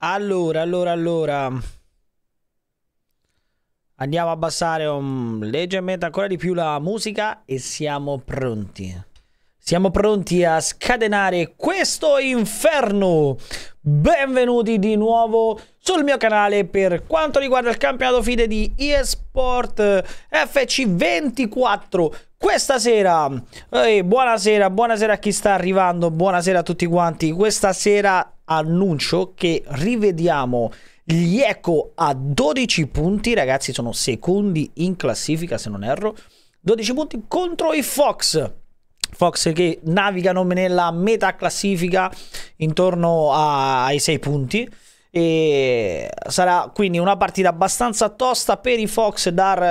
Allora, allora, allora. Andiamo a abbassare um, leggermente ancora di più la musica e siamo pronti. Siamo pronti a scatenare questo inferno. Benvenuti di nuovo sul mio canale per quanto riguarda il campionato FIDE di eSport FC24 questa sera. Eh, buonasera, buonasera a chi sta arrivando, buonasera a tutti quanti. Questa sera annuncio che rivediamo gli Echo a 12 punti, ragazzi sono secondi in classifica se non erro, 12 punti contro i Fox. Fox che navigano nella metà classifica intorno a, ai 6 punti. E sarà quindi una partita abbastanza tosta per i Fox dar,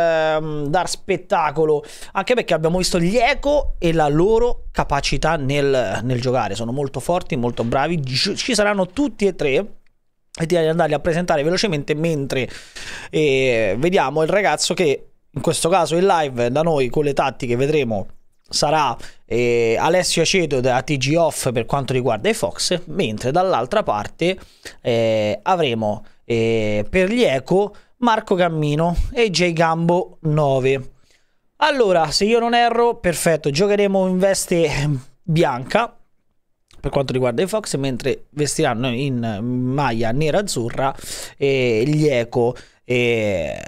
ehm, dar, spettacolo, anche perché abbiamo visto gli Echo e la loro capacità nel, nel giocare. Sono molto forti, molto bravi, ci saranno tutti e tre e di andarli a presentare velocemente mentre eh, vediamo il ragazzo che in questo caso in live da noi con le tattiche vedremo sarà eh, Alessio Aceto da TG Off per quanto riguarda i Fox, mentre dall'altra parte eh, avremo eh, per gli Eco Marco Cammino e J Gambo 9. Allora, se io non erro, perfetto, giocheremo in veste bianca per quanto riguarda i Fox, mentre vestiranno in maglia nera-azzurra eh, gli Eco. Eh,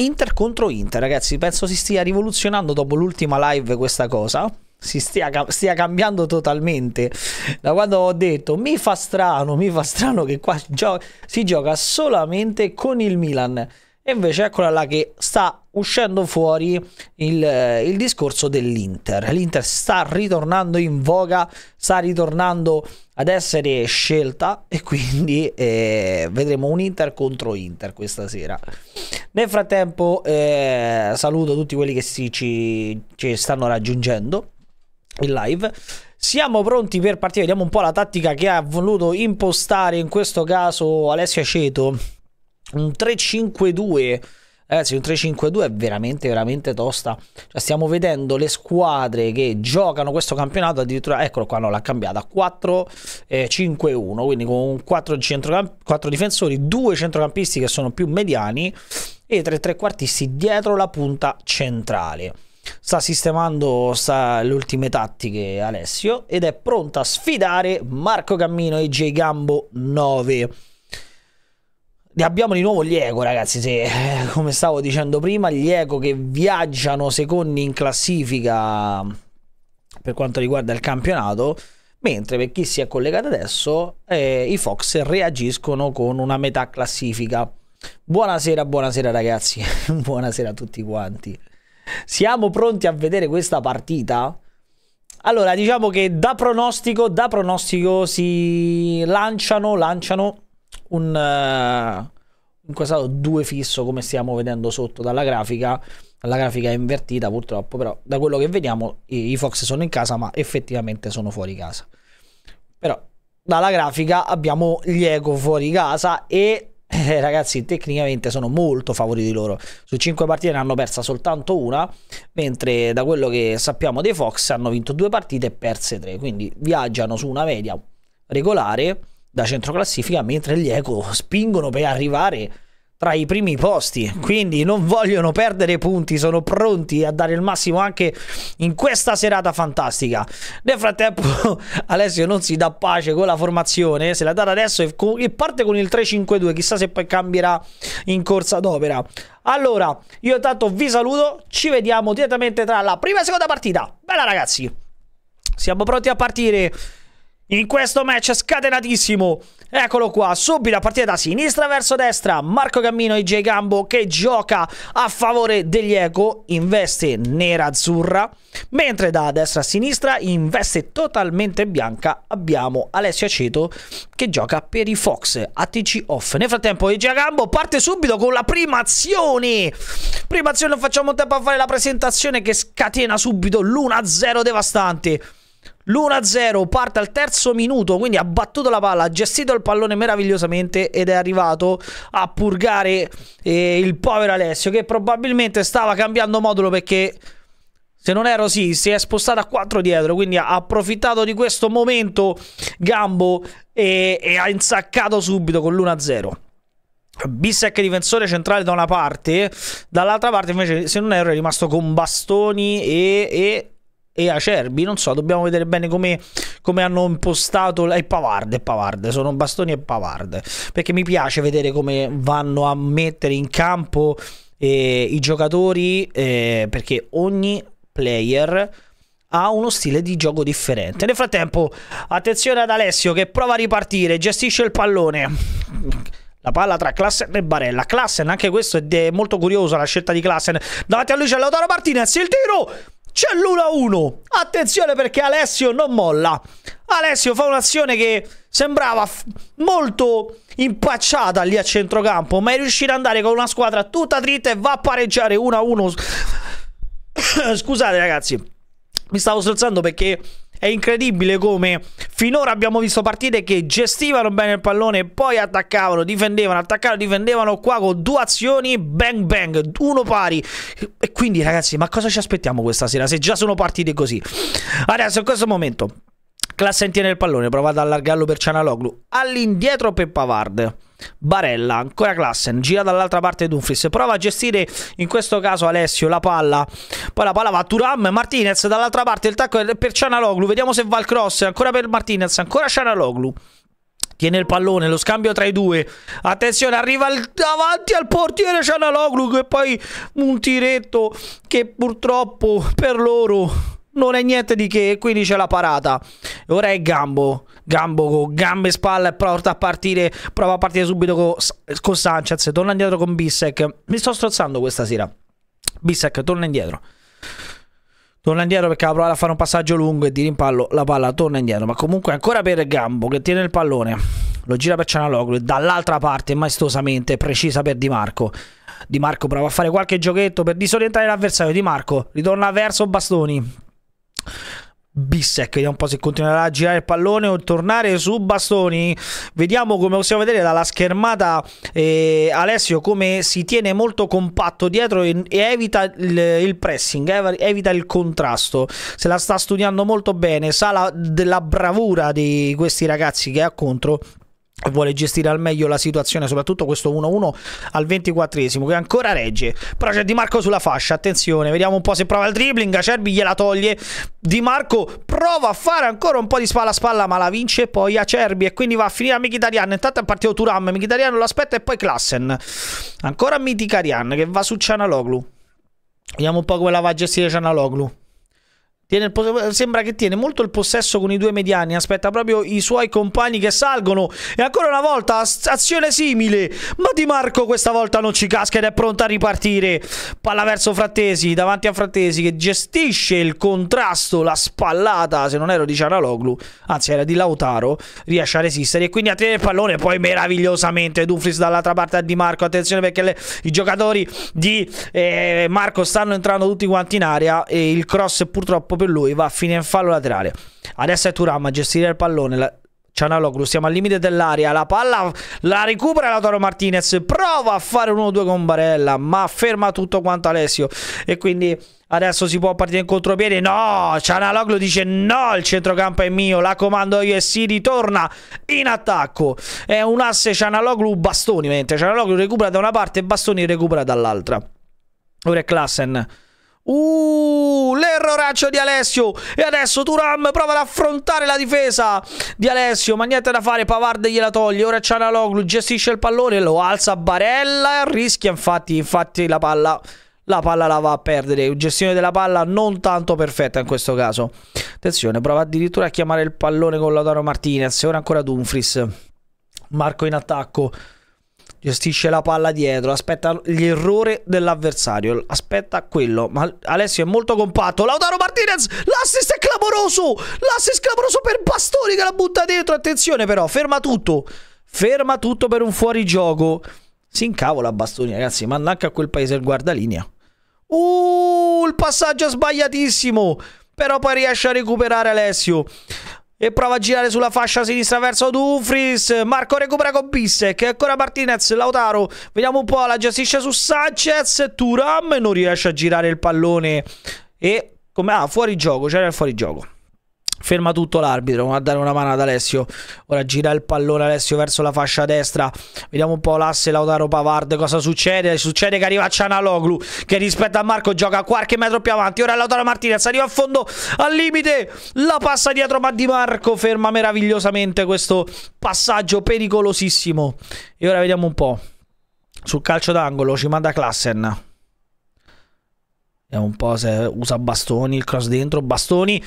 Inter contro Inter, ragazzi, penso si stia rivoluzionando dopo l'ultima live questa cosa. Si stia, stia, cambiando totalmente. Da quando ho detto mi fa strano, mi fa strano che qua gio si gioca solamente con il Milan. E invece eccola là che sta uscendo fuori il, il discorso dell'Inter. L'Inter sta ritornando in voga, sta ritornando ad essere scelta e quindi eh, vedremo un Inter contro Inter questa sera. Nel frattempo eh, saluto tutti quelli che si, ci, ci stanno raggiungendo in live. Siamo pronti per partire, vediamo un po' la tattica che ha voluto impostare in questo caso Alessio Aceto. Un 3-5-2. Ragazzi, un 3-5-2 è veramente, veramente tosta. Cioè, stiamo vedendo le squadre che giocano questo campionato. Addirittura, eccolo qua, no, l'ha cambiata. 4-5-1, eh, quindi con 4, 4 difensori, 2 centrocampisti che sono più mediani e tre trequartisti dietro la punta centrale. Sta sistemando sta, le ultime tattiche Alessio ed è pronto a sfidare Marco Cammino e J Gambo 9. Ne abbiamo di nuovo gli Eco, ragazzi. Se, eh, come stavo dicendo prima, gli Eco che viaggiano secondi in classifica per quanto riguarda il campionato. Mentre per chi si è collegato adesso, eh, i Fox reagiscono con una metà classifica. Buonasera, buonasera ragazzi, buonasera a tutti quanti. Siamo pronti a vedere questa partita? Allora, diciamo che da pronostico, da pronostico si lanciano, lanciano un... Uh, in questo caso 2 fisso come stiamo vedendo sotto dalla grafica la grafica è invertita purtroppo però da quello che vediamo i, Fox sono in casa ma effettivamente sono fuori casa però dalla grafica abbiamo gli Eco fuori casa e eh, ragazzi, tecnicamente sono molto favoriti loro. Su 5 partite ne hanno persa soltanto una, mentre da quello che sappiamo dei Fox hanno vinto 2 partite e perse 3. Quindi viaggiano su una media regolare da centro classifica, mentre gli Eco spingono per arrivare tra i primi posti, quindi non vogliono perdere punti, sono pronti a dare il massimo anche in questa serata fantastica. Nel frattempo Alessio non si dà pace con la formazione, se la dà adesso e parte con il 3-5-2, chissà se poi cambierà in corsa d'opera. Allora, io intanto vi saluto, ci vediamo direttamente tra la prima e la seconda partita. Bella ragazzi, siamo pronti a partire. In questo match scatenatissimo, eccolo qua, subito a partire da sinistra verso destra, Marco Cammino e J Gambo che gioca a favore degli Eco, investe nera-azzurra, mentre da destra a sinistra investe totalmente bianca abbiamo Alessio Aceto che gioca per i Fox, ATC off. Nel frattempo J Gambo parte subito con la prima azione, prima azione non facciamo tempo a fare la presentazione che scatena subito l'1-0 devastante. L'1-0 parte al terzo minuto, quindi ha battuto la palla, ha gestito il pallone meravigliosamente ed è arrivato a purgare eh, il povero Alessio che probabilmente stava cambiando modulo perché se non ero sì, si è spostato a 4 dietro, quindi ha approfittato di questo momento Gambo e, e ha insaccato subito con l'1-0. Bissec difensore centrale da una parte, dall'altra parte invece se non ero è rimasto con bastoni e, e e Acerbi, non so, dobbiamo vedere bene come, come hanno impostato e Pavard, e Pavard, sono Bastoni e Pavard, perché mi piace vedere come vanno a mettere in campo eh, i giocatori, eh, perché ogni player ha uno stile di gioco differente. Nel frattempo, attenzione ad Alessio che prova a ripartire, gestisce il pallone. La palla tra Klassen e Barella. Klassen, anche questo è molto curioso la scelta di Klassen. Davanti a lui c'è Lautaro Martinez, il tiro! C'è l'1-1. Attenzione perché Alessio non molla. Alessio fa un'azione che sembrava molto impacciata lì a centrocampo, ma è riuscito ad andare con una squadra tutta dritta e va a pareggiare 1-1. Scusate ragazzi, mi stavo strozzando perché è incredibile come finora abbiamo visto partite che gestivano bene il pallone, poi attaccavano, difendevano, attaccavano, difendevano. Qua con due azioni, bang bang, uno pari. E quindi ragazzi, ma cosa ci aspettiamo questa sera se già sono partite così? Adesso in questo momento Classen tiene il pallone, prova ad allargarlo per Cianaloglu. All'indietro per Pavard. Barella, ancora Classen, gira dall'altra parte Dumfries, prova a gestire in questo caso Alessio la palla, poi la palla va a Turam, Martinez dall'altra parte, il tacco è per Cianaloglu, vediamo se va al cross, ancora per Martinez, ancora Cianaloglu. Tiene il pallone, lo scambio tra i due. Attenzione, arriva il, davanti al portiere Cianaloglu che poi un tiretto che purtroppo per loro non è niente di che, quindi c'è la parata. Ora è Gambo, Gambo con gambe, e spalle, porta a partire, prova a partire subito con, con Sanchez, torna indietro con Bissek. Mi sto strozzando questa sera. Bissek, torna indietro. Torna indietro perché ha provato a fare un passaggio lungo e di rimpallo la palla torna indietro. Ma comunque ancora per Gambo che tiene il pallone. Lo gira per Cianaloglu e dall'altra parte maestosamente precisa per Di Marco. Di Marco prova a fare qualche giochetto per disorientare l'avversario. Di Marco ritorna verso Bastoni. Bissec, vediamo un po' se continuerà a girare il pallone o tornare su bastoni. Vediamo come possiamo vedere dalla schermata eh, Alessio come si tiene molto compatto dietro e, e evita il, il pressing, eh, evita il contrasto. Se la sta studiando molto bene, sa la, della bravura di questi ragazzi che ha contro vuole gestire al meglio la situazione, soprattutto questo 1-1 al 24esimo che ancora regge, però c'è Di Marco sulla fascia, attenzione, vediamo un po' se prova il dribbling, Acerbi gliela toglie, Di Marco prova a fare ancora un po' di spalla a spalla ma la vince poi Acerbi e quindi va a finire a Mkhitaryan, intanto è partito Turam, Mkhitaryan lo aspetta e poi Klassen, ancora Mkhitaryan che va su Cianaloglu, vediamo un po' come la va a gestire Cianaloglu sembra che tiene molto il possesso con i due mediani, aspetta proprio i suoi compagni che salgono e ancora una volta azione simile, ma Di Marco questa volta non ci casca ed è pronta a ripartire. Palla verso Frattesi, davanti a Frattesi che gestisce il contrasto, la spallata, se non ero di Cianaloglu, anzi era di Lautaro, riesce a resistere e quindi a tenere il pallone poi meravigliosamente Dufris dall'altra parte a Di Marco, attenzione perché le, i giocatori di eh, Marco stanno entrando tutti quanti in area e il cross purtroppo per lui, va a fine in fallo laterale. Adesso è Turam a gestire il pallone. La... Cianaloglu, siamo al limite dell'aria. La palla la recupera la Toro Martinez. Prova a fare 1-2 con Barella, ma ferma tutto quanto Alessio. E quindi adesso si può partire in contropiede. No, Cianaloglu dice no, il centrocampo è mio, la comando io e si ritorna in attacco. È un asse Cianaloglu bastoni, mentre Cianaloglu recupera da una parte e bastoni recupera dall'altra. Ora è Klassen Uh, l'erroraccio di Alessio. E adesso Turam prova ad affrontare la difesa di Alessio. Ma niente da fare, Pavard gliela toglie. Ora Cianaloglu gestisce il pallone, lo alza a barella e rischia infatti, infatti la palla la palla la va a perdere. Gestione della palla non tanto perfetta in questo caso. Attenzione, prova addirittura a chiamare il pallone con Lautaro Martinez. Ora ancora Dumfries. Marco in attacco gestisce la palla dietro, aspetta l'errore dell'avversario, aspetta quello, ma Alessio è molto compatto, Lautaro Martinez, l'assist è clamoroso, l'assist clamoroso per Bastoni che la butta dentro, attenzione però, ferma tutto, ferma tutto per un fuorigioco, si incavola Bastoni ragazzi, manda anche a quel paese il guardalinea, uh, il passaggio è sbagliatissimo, però poi riesce a recuperare Alessio, e prova a girare sulla fascia sinistra verso Dufris. Marco recupera con Bissek. Ancora Martinez, Lautaro. Vediamo un po', la gestisce su Sanchez. Turam non riesce a girare il pallone. E come... Ah, fuori gioco, c'era il fuori gioco. Ferma tutto l'arbitro va a dare una mano ad Alessio. Ora gira il pallone Alessio verso la fascia destra. Vediamo un po' l'asse Lautaro Pavard. Cosa succede? Succede che arriva Cianaloglu che rispetto a Marco gioca qualche metro più avanti. Ora Lautaro Martinez arriva a fondo al limite. La passa dietro ma Di Marco ferma meravigliosamente questo passaggio pericolosissimo. E ora vediamo un po'. Sul calcio d'angolo ci manda Klassen. Vediamo un po' se usa bastoni, il cross dentro, bastoni.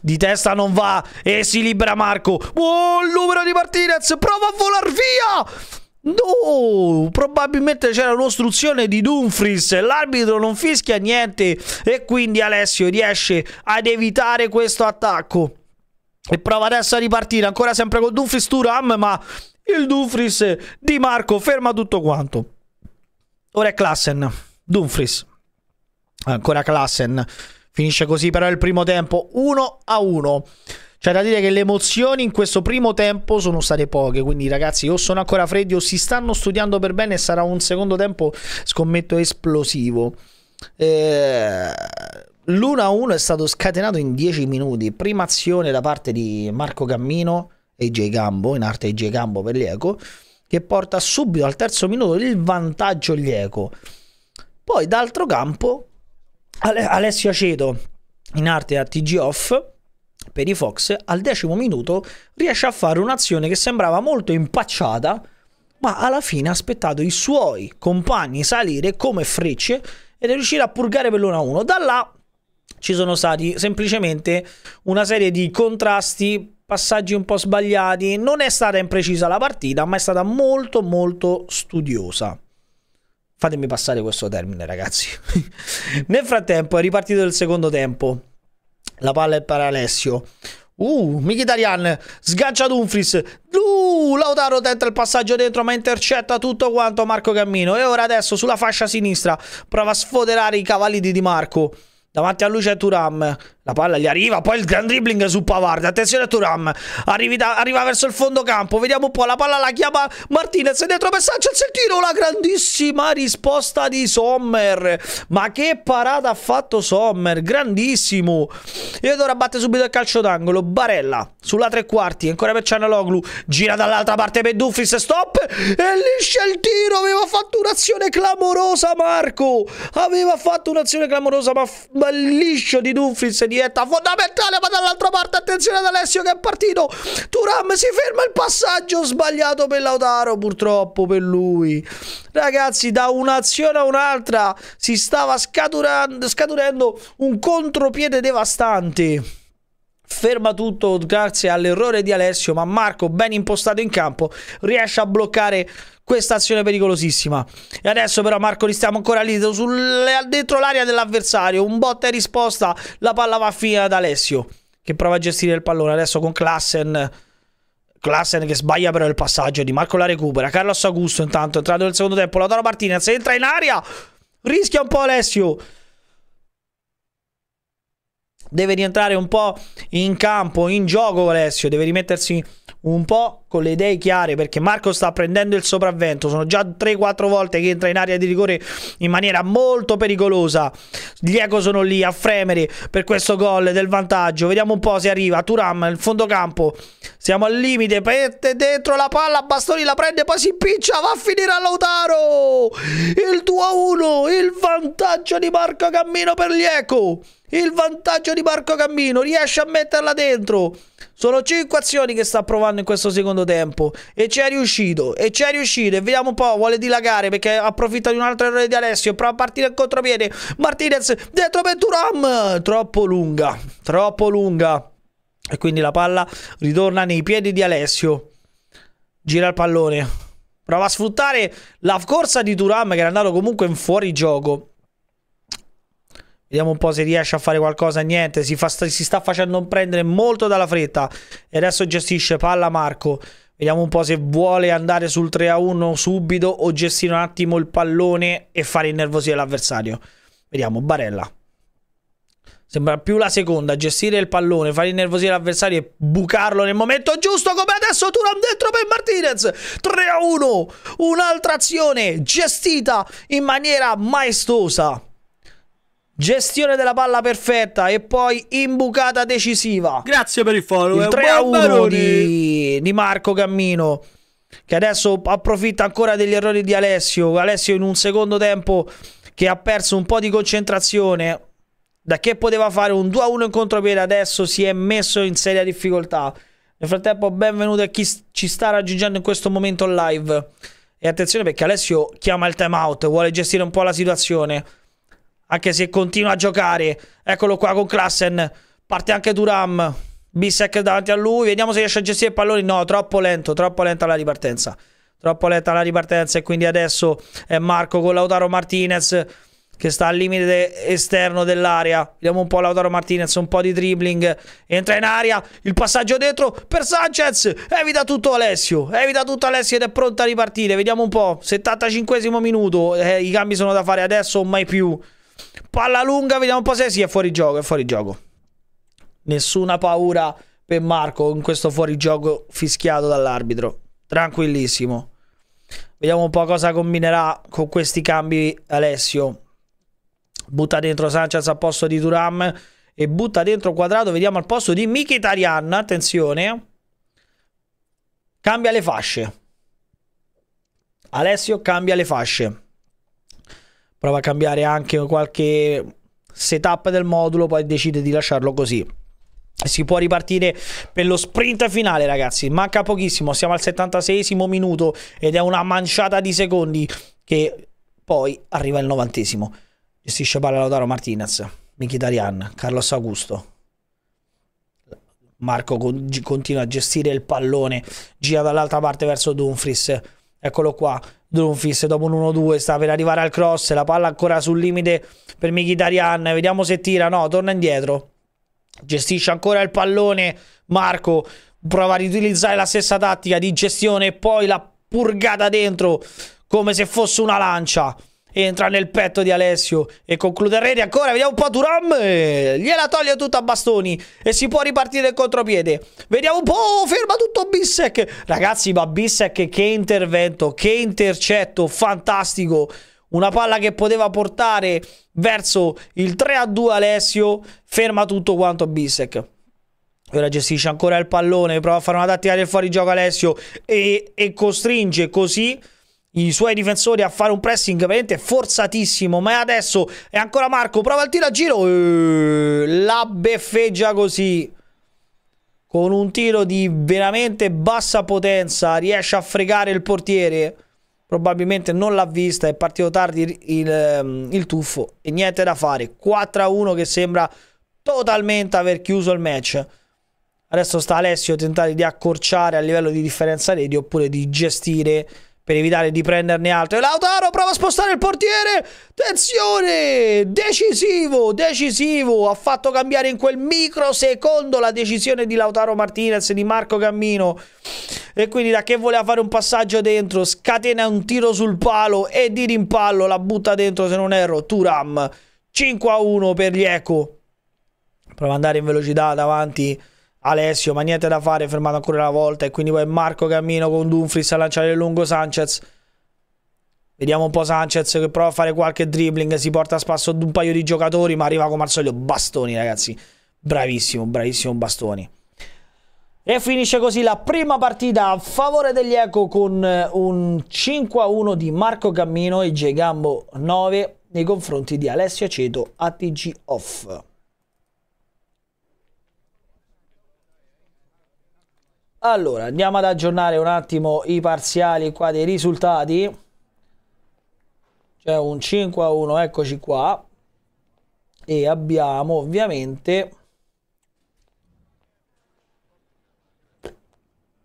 Di testa non va e si libera Marco. Buon oh, numero di Martinez, prova a volar via! No, probabilmente c'era un'ostruzione di Dumfries, l'arbitro non fischia niente e quindi Alessio riesce ad evitare questo attacco. E prova adesso a ripartire, ancora sempre con Dumfries Turam, ma il Dumfries di Marco ferma tutto quanto. Ora è Klassen, Dumfries, ancora Klassen. Finisce così però il primo tempo 1 a 1. C'è da dire che le emozioni in questo primo tempo sono state poche, quindi ragazzi o sono ancora freddi o si stanno studiando per bene e sarà un secondo tempo, scommetto, esplosivo. Eh, L'1-1 è stato scatenato in 10 minuti, prima azione da parte di Marco Cammino e J Gambo, in arte J Gambo per l'Eco, che porta subito al terzo minuto il vantaggio l'Eco. Poi d'altro campo Ale- Alessio Aceto in arte a TG Off per i Fox al decimo minuto riesce a fare un'azione che sembrava molto impacciata ma alla fine ha aspettato i suoi compagni salire come frecce ed è riuscito a purgare per l'1-1 da là ci sono stati semplicemente una serie di contrasti passaggi un po' sbagliati non è stata imprecisa la partita ma è stata molto molto studiosa Fatemi passare questo termine, ragazzi. Nel frattempo è ripartito il secondo tempo. La palla è per Alessio. Uh, Mkhitaryan sgancia Dumfries. Uh, Lautaro tenta il passaggio dentro ma intercetta tutto quanto Marco Cammino. E ora adesso sulla fascia sinistra prova a sfoderare i cavalli di Di Marco. Davanti a lui c'è Turam. La palla gli arriva, poi il gran dribbling su Pavard. Attenzione a Turam. Da, arriva verso il fondo campo. Vediamo un po'. La palla la chiama Martinez. Dietro per Sanchez il tiro. La grandissima risposta di Sommer. Ma che parata ha fatto Sommer. Grandissimo. Ed ora batte subito il calcio d'angolo. Barella sulla tre quarti. Ancora per Cianaloglu. Gira dall'altra parte per Duffis. Stop. E liscia il tiro. Aveva fatto un'azione clamorosa Marco. Aveva fatto un'azione clamorosa. Ma, ma liscio di Duffis. Di Cirietta fondamentale ma dall'altra parte attenzione ad Alessio che è partito Turam si ferma il passaggio sbagliato per Lautaro purtroppo per lui ragazzi da un'azione a un'altra si stava scaturendo un contropiede devastante ferma tutto grazie all'errore di Alessio ma Marco ben impostato in campo riesce a bloccare questa azione pericolosissima. E adesso però Marco ristiamo ancora lì sul, dentro l'area dell'avversario, un botta e risposta, la palla va fino ad Alessio che prova a gestire il pallone adesso con Klassen. Klassen che sbaglia però il passaggio di Marco la recupera. Carlos Augusto intanto entrato nel secondo tempo. La Lautaro Martinez entra in aria. Rischia un po' Alessio deve rientrare un po' in campo, in gioco Alessio, deve rimettersi un po' con le idee chiare perché Marco sta prendendo il sopravvento, sono già 3-4 volte che entra in area di rigore in maniera molto pericolosa. Gli Eco sono lì a fremere per questo gol del vantaggio. Vediamo un po' se arriva Turam nel campo, Siamo al limite, Pette dentro la palla, Bastoni la prende, poi si piccia, va a finire a Lautaro! Il 2-1, il vantaggio di Marco Cammino per gli Eco. Il vantaggio di Marco Cammino, riesce a metterla dentro. Sono 5 azioni che sta provando in questo secondo tempo e ci è riuscito, e ci è riuscito, e vediamo un po', vuole dilagare perché approfitta di un altro errore di Alessio, prova a partire in contropiede, Martinez dentro per Turam, troppo lunga, troppo lunga. E quindi la palla ritorna nei piedi di Alessio, gira il pallone. Prova a sfruttare la corsa di Turam che era andato comunque in fuori gioco. Vediamo un po' se riesce a fare qualcosa. Niente, si, fa, si sta facendo prendere molto dalla fretta. E adesso gestisce palla Marco. Vediamo un po' se vuole andare sul 3-1 subito o gestire un attimo il pallone e fare innervosire l'avversario. Vediamo, Barella. Sembra più la seconda, gestire il pallone, fare innervosire l'avversario e bucarlo nel momento giusto come adesso Turan dentro per Martinez. 3 a 1, un'altra azione gestita in maniera maestosa. Gestione della palla perfetta e poi imbucata decisiva. Grazie per il follow. Il 3 eh. a 1 di, di Marco Cammino che adesso approfitta ancora degli errori di Alessio. Alessio in un secondo tempo che ha perso un po' di concentrazione. Da che poteva fare un 2-1 a in contropiede adesso si è messo in seria difficoltà. Nel frattempo benvenuto a chi ci sta raggiungendo in questo momento live. E attenzione perché Alessio chiama il time out, vuole gestire un po' la situazione. Anche se continua a giocare. Eccolo qua con Klassen. Parte anche Duram. Bissek davanti a lui. Vediamo se riesce a gestire i palloni. No, troppo lento. Troppo lenta la ripartenza. Troppo lenta la ripartenza. E quindi adesso è Marco con Lautaro Martinez che sta al limite esterno dell'area. Vediamo un po' Lautaro Martinez, un po' di dribbling. Entra in aria, il passaggio dentro per Sanchez. Evita tutto Alessio, evita tutto Alessio ed è pronta a ripartire. Vediamo un po', 75 minuto, eh, i cambi sono da fare adesso o mai più. Palla lunga, vediamo un po' se sì, è fuori gioco, è fuori gioco. Nessuna paura per Marco in questo fuori gioco fischiato dall'arbitro. Tranquillissimo. Vediamo un po' cosa combinerà con questi cambi Alessio. Butta dentro Sanchez al posto di Duram e butta dentro Quadrato, vediamo al posto di Mkhitaryan, attenzione. Cambia le fasce. Alessio cambia le fasce prova a cambiare anche qualche setup del modulo, poi decide di lasciarlo così. Si può ripartire per lo sprint finale, ragazzi. Manca pochissimo, siamo al 76 minuto ed è una manciata di secondi che poi arriva il 90 Gestisce palla Lautaro Martinez, Mkhitaryan, Carlos Augusto. Marco con continua a gestire il pallone, gira dall'altra parte verso Dumfries Eccolo qua, Drunfis dopo un 1-2 sta per arrivare al cross, la palla ancora sul limite per Mkhitaryan, vediamo se tira, no, torna indietro. Gestisce ancora il pallone Marco, prova a riutilizzare la stessa tattica di gestione e poi la purgata dentro come se fosse una lancia entra nel petto di Alessio e conclude a rete ancora, vediamo un po' Turam, gliela toglie tutta a bastoni e si può ripartire il contropiede, vediamo un po', ferma tutto Bissek, ragazzi ma Bissek che intervento, che intercetto, fantastico, una palla che poteva portare verso il 3-2 Alessio, ferma tutto quanto Bissek. Ora gestisce ancora il pallone, prova a fare una tattica del fuorigioco Alessio e, e costringe così i suoi difensori a fare un pressing veramente forzatissimo. Ma adesso è ancora Marco, prova il tiro a giro. E... La beffeggia così. Con un tiro di veramente bassa potenza riesce a fregare il portiere. Probabilmente non l'ha vista, è partito tardi il, il, ehm, il tuffo e niente da fare. 4-1 che sembra totalmente aver chiuso il match. Adesso sta Alessio a tentare di accorciare a livello di differenza reti oppure di gestire per evitare di prenderne altro. E Lautaro prova a spostare il portiere. Attenzione! Decisivo, decisivo. Ha fatto cambiare in quel microsecondo la decisione di Lautaro Martinez, di Marco Cammino. E quindi da che voleva fare un passaggio dentro, scatena un tiro sul palo e di rimpallo la butta dentro, se non erro, Turam. 5 a 1 per Rieco. Prova ad andare in velocità davanti Alessio, ma niente da fare, fermato ancora una volta. E quindi poi Marco Cammino con Dumfries a lanciare il lungo Sanchez. Vediamo un po' Sanchez che prova a fare qualche dribbling, si porta a spasso un paio di giocatori, ma arriva come al solito Bastoni, ragazzi. Bravissimo, bravissimo Bastoni. E finisce così la prima partita a favore degli Eco con eh, un 5-1 di Marco Cammino e G Gambo 9 nei confronti di Alessio Aceto a TG Off. Allora, andiamo ad aggiornare un attimo i parziali qua dei risultati. C'è un 5 a 1, eccoci qua. E abbiamo ovviamente...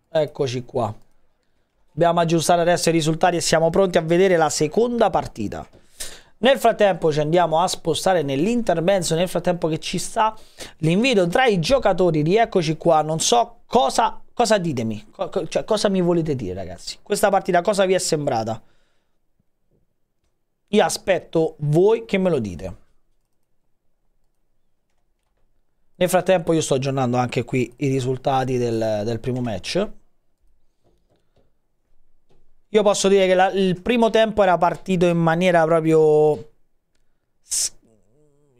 Eccoci qua. Abbiamo aggiustato adesso i risultati e siamo pronti a vedere la seconda partita. Nel frattempo ci andiamo a spostare nell'intermezzo, nel frattempo che ci sta l'invito tra i giocatori di Eccoci qua, non so cosa Cosa ditemi? Co- cioè, cosa mi volete dire, ragazzi? Questa partita cosa vi è sembrata? Io aspetto voi che me lo dite. Nel frattempo io sto aggiornando anche qui i risultati del, del primo match. Io posso dire che la, il primo tempo era partito in maniera proprio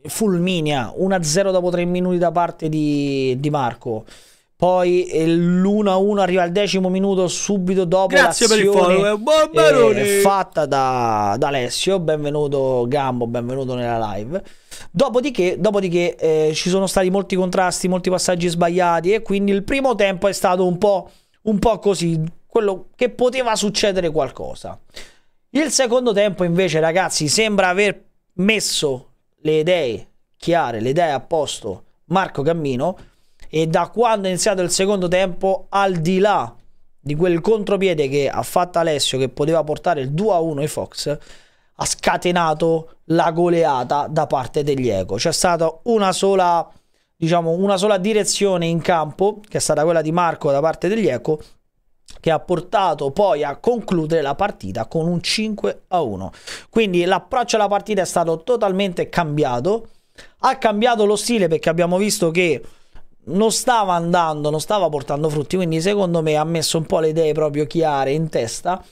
fulminea. 1-0 dopo 3 minuti da parte di, di Marco. Poi eh, l'1-1 arriva al decimo minuto subito dopo Grazie per il follow, eh, buon eh, Fatta da, da, Alessio, benvenuto Gambo, benvenuto nella live. Dopodiché, dopodiché eh, ci sono stati molti contrasti, molti passaggi sbagliati e quindi il primo tempo è stato un po', un po così, quello che poteva succedere qualcosa. Il secondo tempo invece ragazzi sembra aver messo le idee chiare, le idee a posto Marco Cammino e da quando è iniziato il secondo tempo al di là di quel contropiede che ha fatto Alessio che poteva portare il 2-1 a ai Fox ha scatenato la goleata da parte degli Eco. C'è stata una sola, diciamo, una sola direzione in campo, che è stata quella di Marco da parte degli Eco, che ha portato poi a concludere la partita con un 5 a 1. Quindi l'approccio alla partita è stato totalmente cambiato. Ha cambiato lo stile perché abbiamo visto che non stava andando, non stava portando frutti, quindi secondo me ha messo un po' le idee proprio chiare in testa,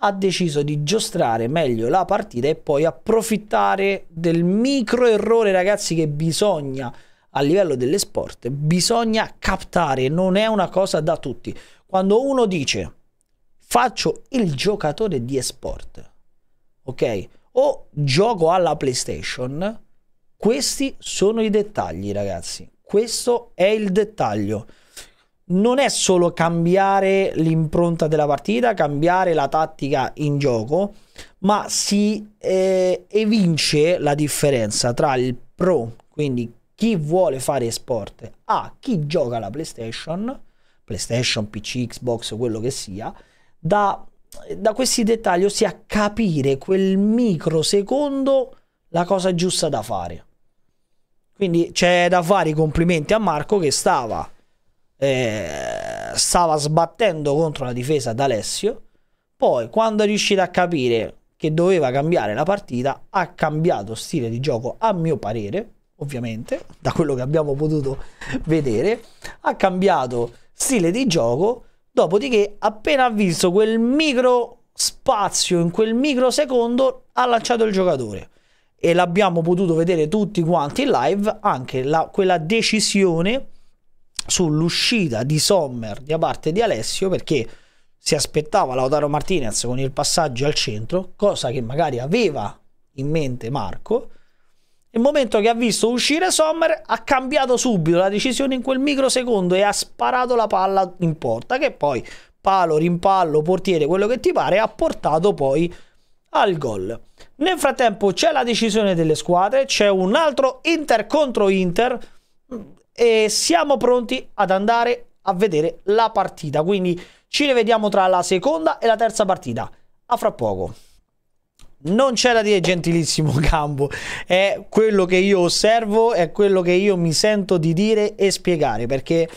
ha deciso di giostrare meglio la partita e poi approfittare del micro errore ragazzi che bisogna a livello delle sport, bisogna captare, non è una cosa da tutti. Quando uno dice faccio il giocatore di esport, ok? O gioco alla PlayStation, questi sono i dettagli ragazzi questo è il dettaglio. Non è solo cambiare l'impronta della partita, cambiare la tattica in gioco, ma si eh, evince la differenza tra il pro, quindi chi vuole fare sport, a chi gioca la PlayStation, PlayStation, PC, Xbox, quello che sia, da, da questi dettagli, ossia capire quel microsecondo la cosa giusta da fare. Quindi c'è da fare i complimenti a Marco che stava, eh, stava sbattendo contro la difesa d'Alessio. Poi, quando è riuscito a capire che doveva cambiare la partita, ha cambiato stile di gioco, a mio parere, ovviamente, da quello che abbiamo potuto vedere, ha cambiato stile di gioco, dopodiché appena ha visto quel micro spazio in quel micro secondo, ha lanciato il giocatore e l'abbiamo potuto vedere tutti quanti in live, anche la, quella decisione sull'uscita di Sommer da parte di Alessio perché si aspettava Lautaro Martinez con il passaggio al centro, cosa che magari aveva in mente Marco. Il momento che ha visto uscire Sommer ha cambiato subito la decisione in quel microsecondo e ha sparato la palla in porta che poi palo, rimpallo, portiere, quello che ti pare ha portato poi al gol. Nel frattempo c'è la decisione delle squadre, c'è un altro Inter contro Inter mm, e siamo pronti ad andare a vedere la partita. Quindi ci rivediamo tra la seconda e la terza partita. A fra poco. Non c'è da dire gentilissimo Gambo, è quello che io osservo, è quello che io mi sento di dire e spiegare perché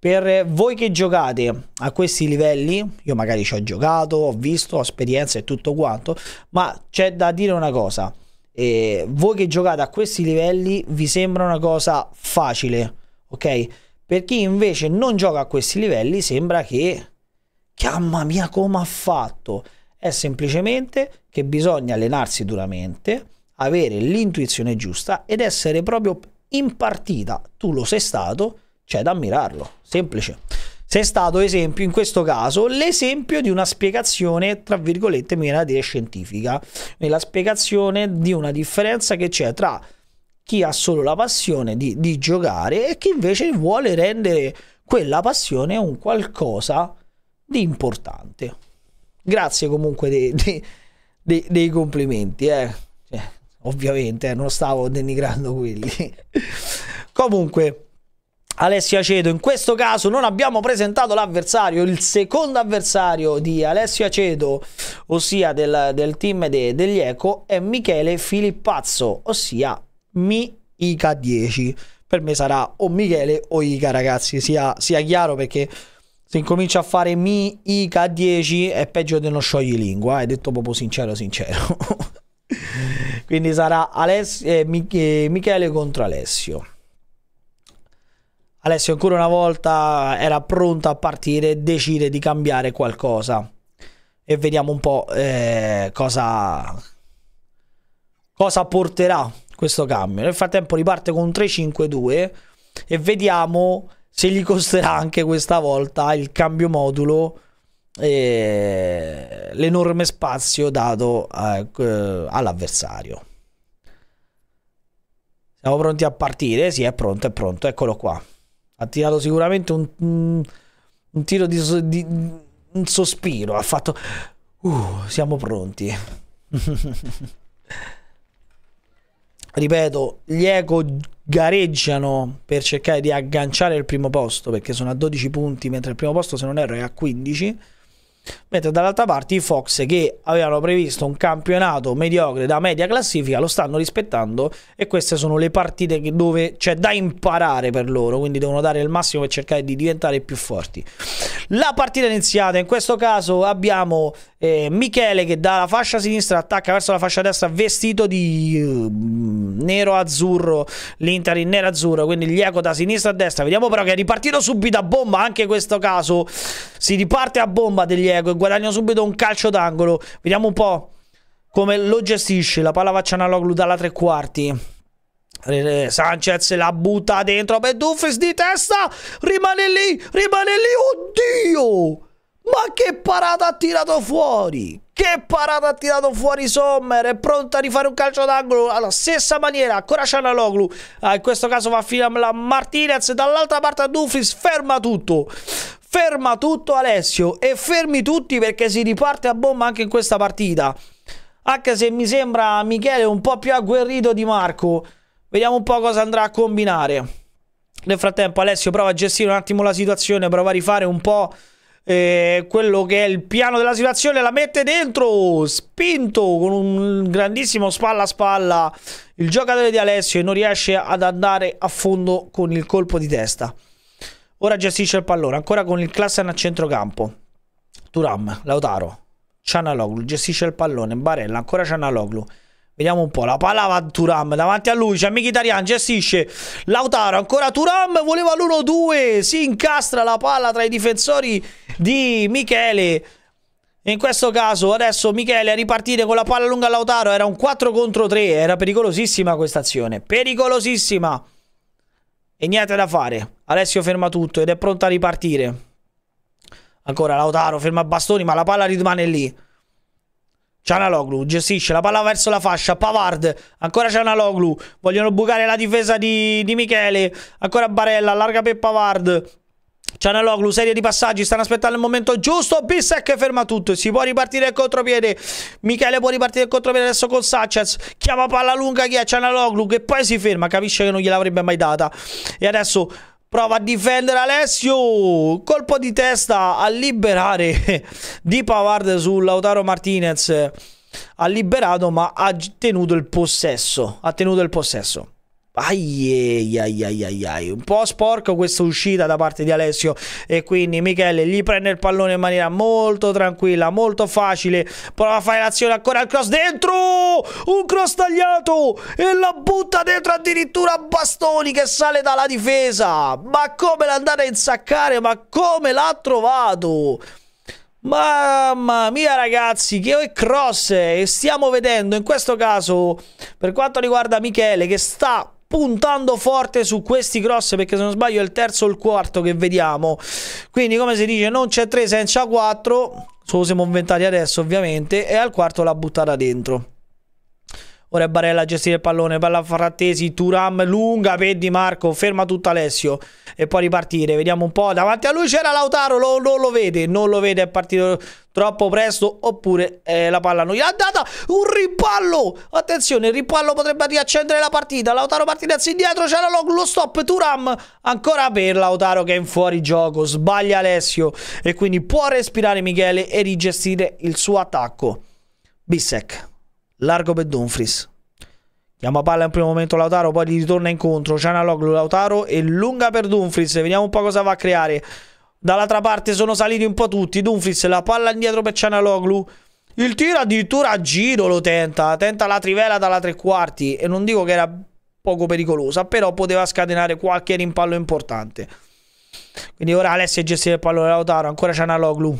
per voi che giocate a questi livelli, io magari ci ho giocato, ho visto, ho esperienza e tutto quanto, ma c'è da dire una cosa. Eh, voi che giocate a questi livelli vi sembra una cosa facile, ok? Per chi invece non gioca a questi livelli sembra che, mamma mia, come ha fatto? È semplicemente che bisogna allenarsi duramente, avere l'intuizione giusta ed essere proprio in partita. Tu lo sei stato cioè, da ammirarlo, semplice. Sei stato esempio, in questo caso, l'esempio di una spiegazione, tra virgolette, mi viene da dire scientifica. Quindi la spiegazione di una differenza che c'è tra chi ha solo la passione di, di giocare e chi invece vuole rendere quella passione un qualcosa di importante. Grazie comunque dei, dei, dei, dei complimenti, eh. cioè, ovviamente eh, non stavo denigrando quelli. comunque, Alessio Aceto. In questo caso non abbiamo presentato l'avversario, il secondo avversario di Alessio Aceto, ossia del, del team de, degli Eco, è Michele Filippazzo, ossia Mica 10. Per me sarà o Michele o Ica, ragazzi, sia, sia chiaro perché se incomincia a fare mi ica 10 è peggio di non sciogli lingua, è eh, detto proprio sincero sincero. Quindi sarà Aless- eh, Mich- eh, Michele contro Alessio. Alessio ancora una volta era pronto a partire, decide di cambiare qualcosa. E vediamo un po' eh, cosa, cosa porterà questo cambio. Nel frattempo riparte con 3-5-2 e vediamo se gli costerà anche questa volta il cambio modulo e l'enorme spazio dato eh, all'avversario. Siamo pronti a partire? Sì, è pronto, è pronto, eccolo qua ha tirato sicuramente un, un, tiro di, di, un sospiro, ha fatto uh, siamo pronti. Ripeto, gli eco gareggiano per cercare di agganciare il primo posto perché sono a 12 punti, mentre il primo posto se non erro è a 15. Mentre dall'altra parte i Fox che avevano previsto un campionato mediocre da media classifica lo stanno rispettando e queste sono le partite dove c'è da imparare per loro, quindi devono dare il massimo per cercare di diventare più forti. La partita è iniziata, in questo caso abbiamo eh, Michele che dalla fascia sinistra attacca verso la fascia destra vestito di uh, mm, nero-azzurro, l'Inter in nero-azzurro, quindi gli eco da sinistra a destra. Vediamo però che è ripartito subito a bomba, anche in questo caso si riparte a bomba degli Diego e guadagna subito un calcio d'angolo. Vediamo un po' come lo gestisce. La palla va a Cianaloglu dalla tre quarti. Eh, eh, Sanchez la butta dentro per Dumfries di testa. Rimane lì, rimane lì. Oddio! Ma che parata ha tirato fuori! Che parata ha tirato fuori Sommer! È pronta a rifare un calcio d'angolo alla stessa maniera. Ancora Cianaloglu. Ah, in questo caso va fino a Martinez. Dall'altra parte a Dumfries. Ferma tutto. Ferma tutto Alessio e fermi tutti perché si riparte a bomba anche in questa partita. Anche se mi sembra Michele un po' più agguerrito di Marco. Vediamo un po' cosa andrà a combinare. Nel frattempo Alessio prova a gestire un attimo la situazione, prova a rifare un po' eh, quello che è il piano della situazione, la mette dentro, spinto con un grandissimo spalla a spalla il giocatore di Alessio e non riesce ad andare a fondo con il colpo di testa. Ora gestisce il pallone, ancora con il Klassen a centrocampo. Turam, Lautaro, Cianaloglu, gestisce il pallone, Barella, ancora Cianaloglu. Vediamo un po', la palla va a Turam, davanti a lui c'è Mkhitaryan, gestisce Lautaro, ancora Turam, voleva l'1-2, si incastra la palla tra i difensori di Michele. In questo caso adesso Michele a ripartire con la palla lunga a Lautaro, era un 4 contro 3, era pericolosissima questa azione, pericolosissima. E niente da fare. Alessio ferma tutto ed è pronto a ripartire. Ancora Lautaro ferma bastoni, ma la palla rimane lì. Cianaloglu gestisce la palla verso la fascia. Pavard, ancora Cianaloglu. Vogliono bucare la difesa di, di Michele. Ancora Barella, allarga per Pavard. Cianeloglu, serie di passaggi, stanno aspettando il momento giusto, Bissec ferma tutto, si può ripartire il contropiede, Michele può ripartire il contropiede adesso con Sachez, chiama palla lunga chi è Cianeloglu che poi si ferma, capisce che non gliel'avrebbe mai data e adesso prova a difendere Alessio, colpo di testa a liberare di Pavard su Lautaro Martinez, ha liberato ma ha tenuto il possesso, ha tenuto il possesso. Ai, ai, ai, ai, un po' sporco questa uscita da parte di Alessio e quindi Michele gli prende il pallone in maniera molto tranquilla, molto facile, prova a fare l'azione ancora al cross dentro, un cross tagliato e la butta dentro addirittura Bastoni che sale dalla difesa, ma come l'ha andata a insaccare, ma come l'ha trovato? Mamma mia ragazzi, che cross! Eh, e stiamo vedendo in questo caso, per quanto riguarda Michele, che sta puntando forte su questi cross perché se non sbaglio è il terzo o il quarto che vediamo quindi come si dice non c'è 3 senza 4 solo siamo inventati adesso ovviamente e al quarto l'ha buttata dentro Ora è Barella a gestire il pallone, palla a Frattesi, Turam lunga per Di Marco, ferma tutto Alessio e poi ripartire. Vediamo un po', davanti a lui c'era Lautaro, lo, non lo vede, non lo vede, è partito troppo presto oppure eh, la palla non gli ha data un ripallo attenzione il ripallo potrebbe riaccendere la partita Lautaro Martinez indietro c'era lo, lo stop Turam ancora per Lautaro che è in fuori gioco sbaglia Alessio e quindi può respirare Michele e rigestire il suo attacco Bissec largo per Dumfries. Chiama palla in primo momento Lautaro, poi gli ritorna incontro. Cianaloglu, Lautaro e lunga per Dumfries. Vediamo un po' cosa va a creare. Dall'altra parte sono saliti un po' tutti. Dumfries, la palla indietro per Cianaloglu. Il tiro addirittura a giro lo tenta. Tenta la trivela dalla tre quarti. E non dico che era poco pericolosa, però poteva scatenare qualche rimpallo importante. Quindi ora Alessia gestisce il pallone Lautaro, ancora Cianaloglu.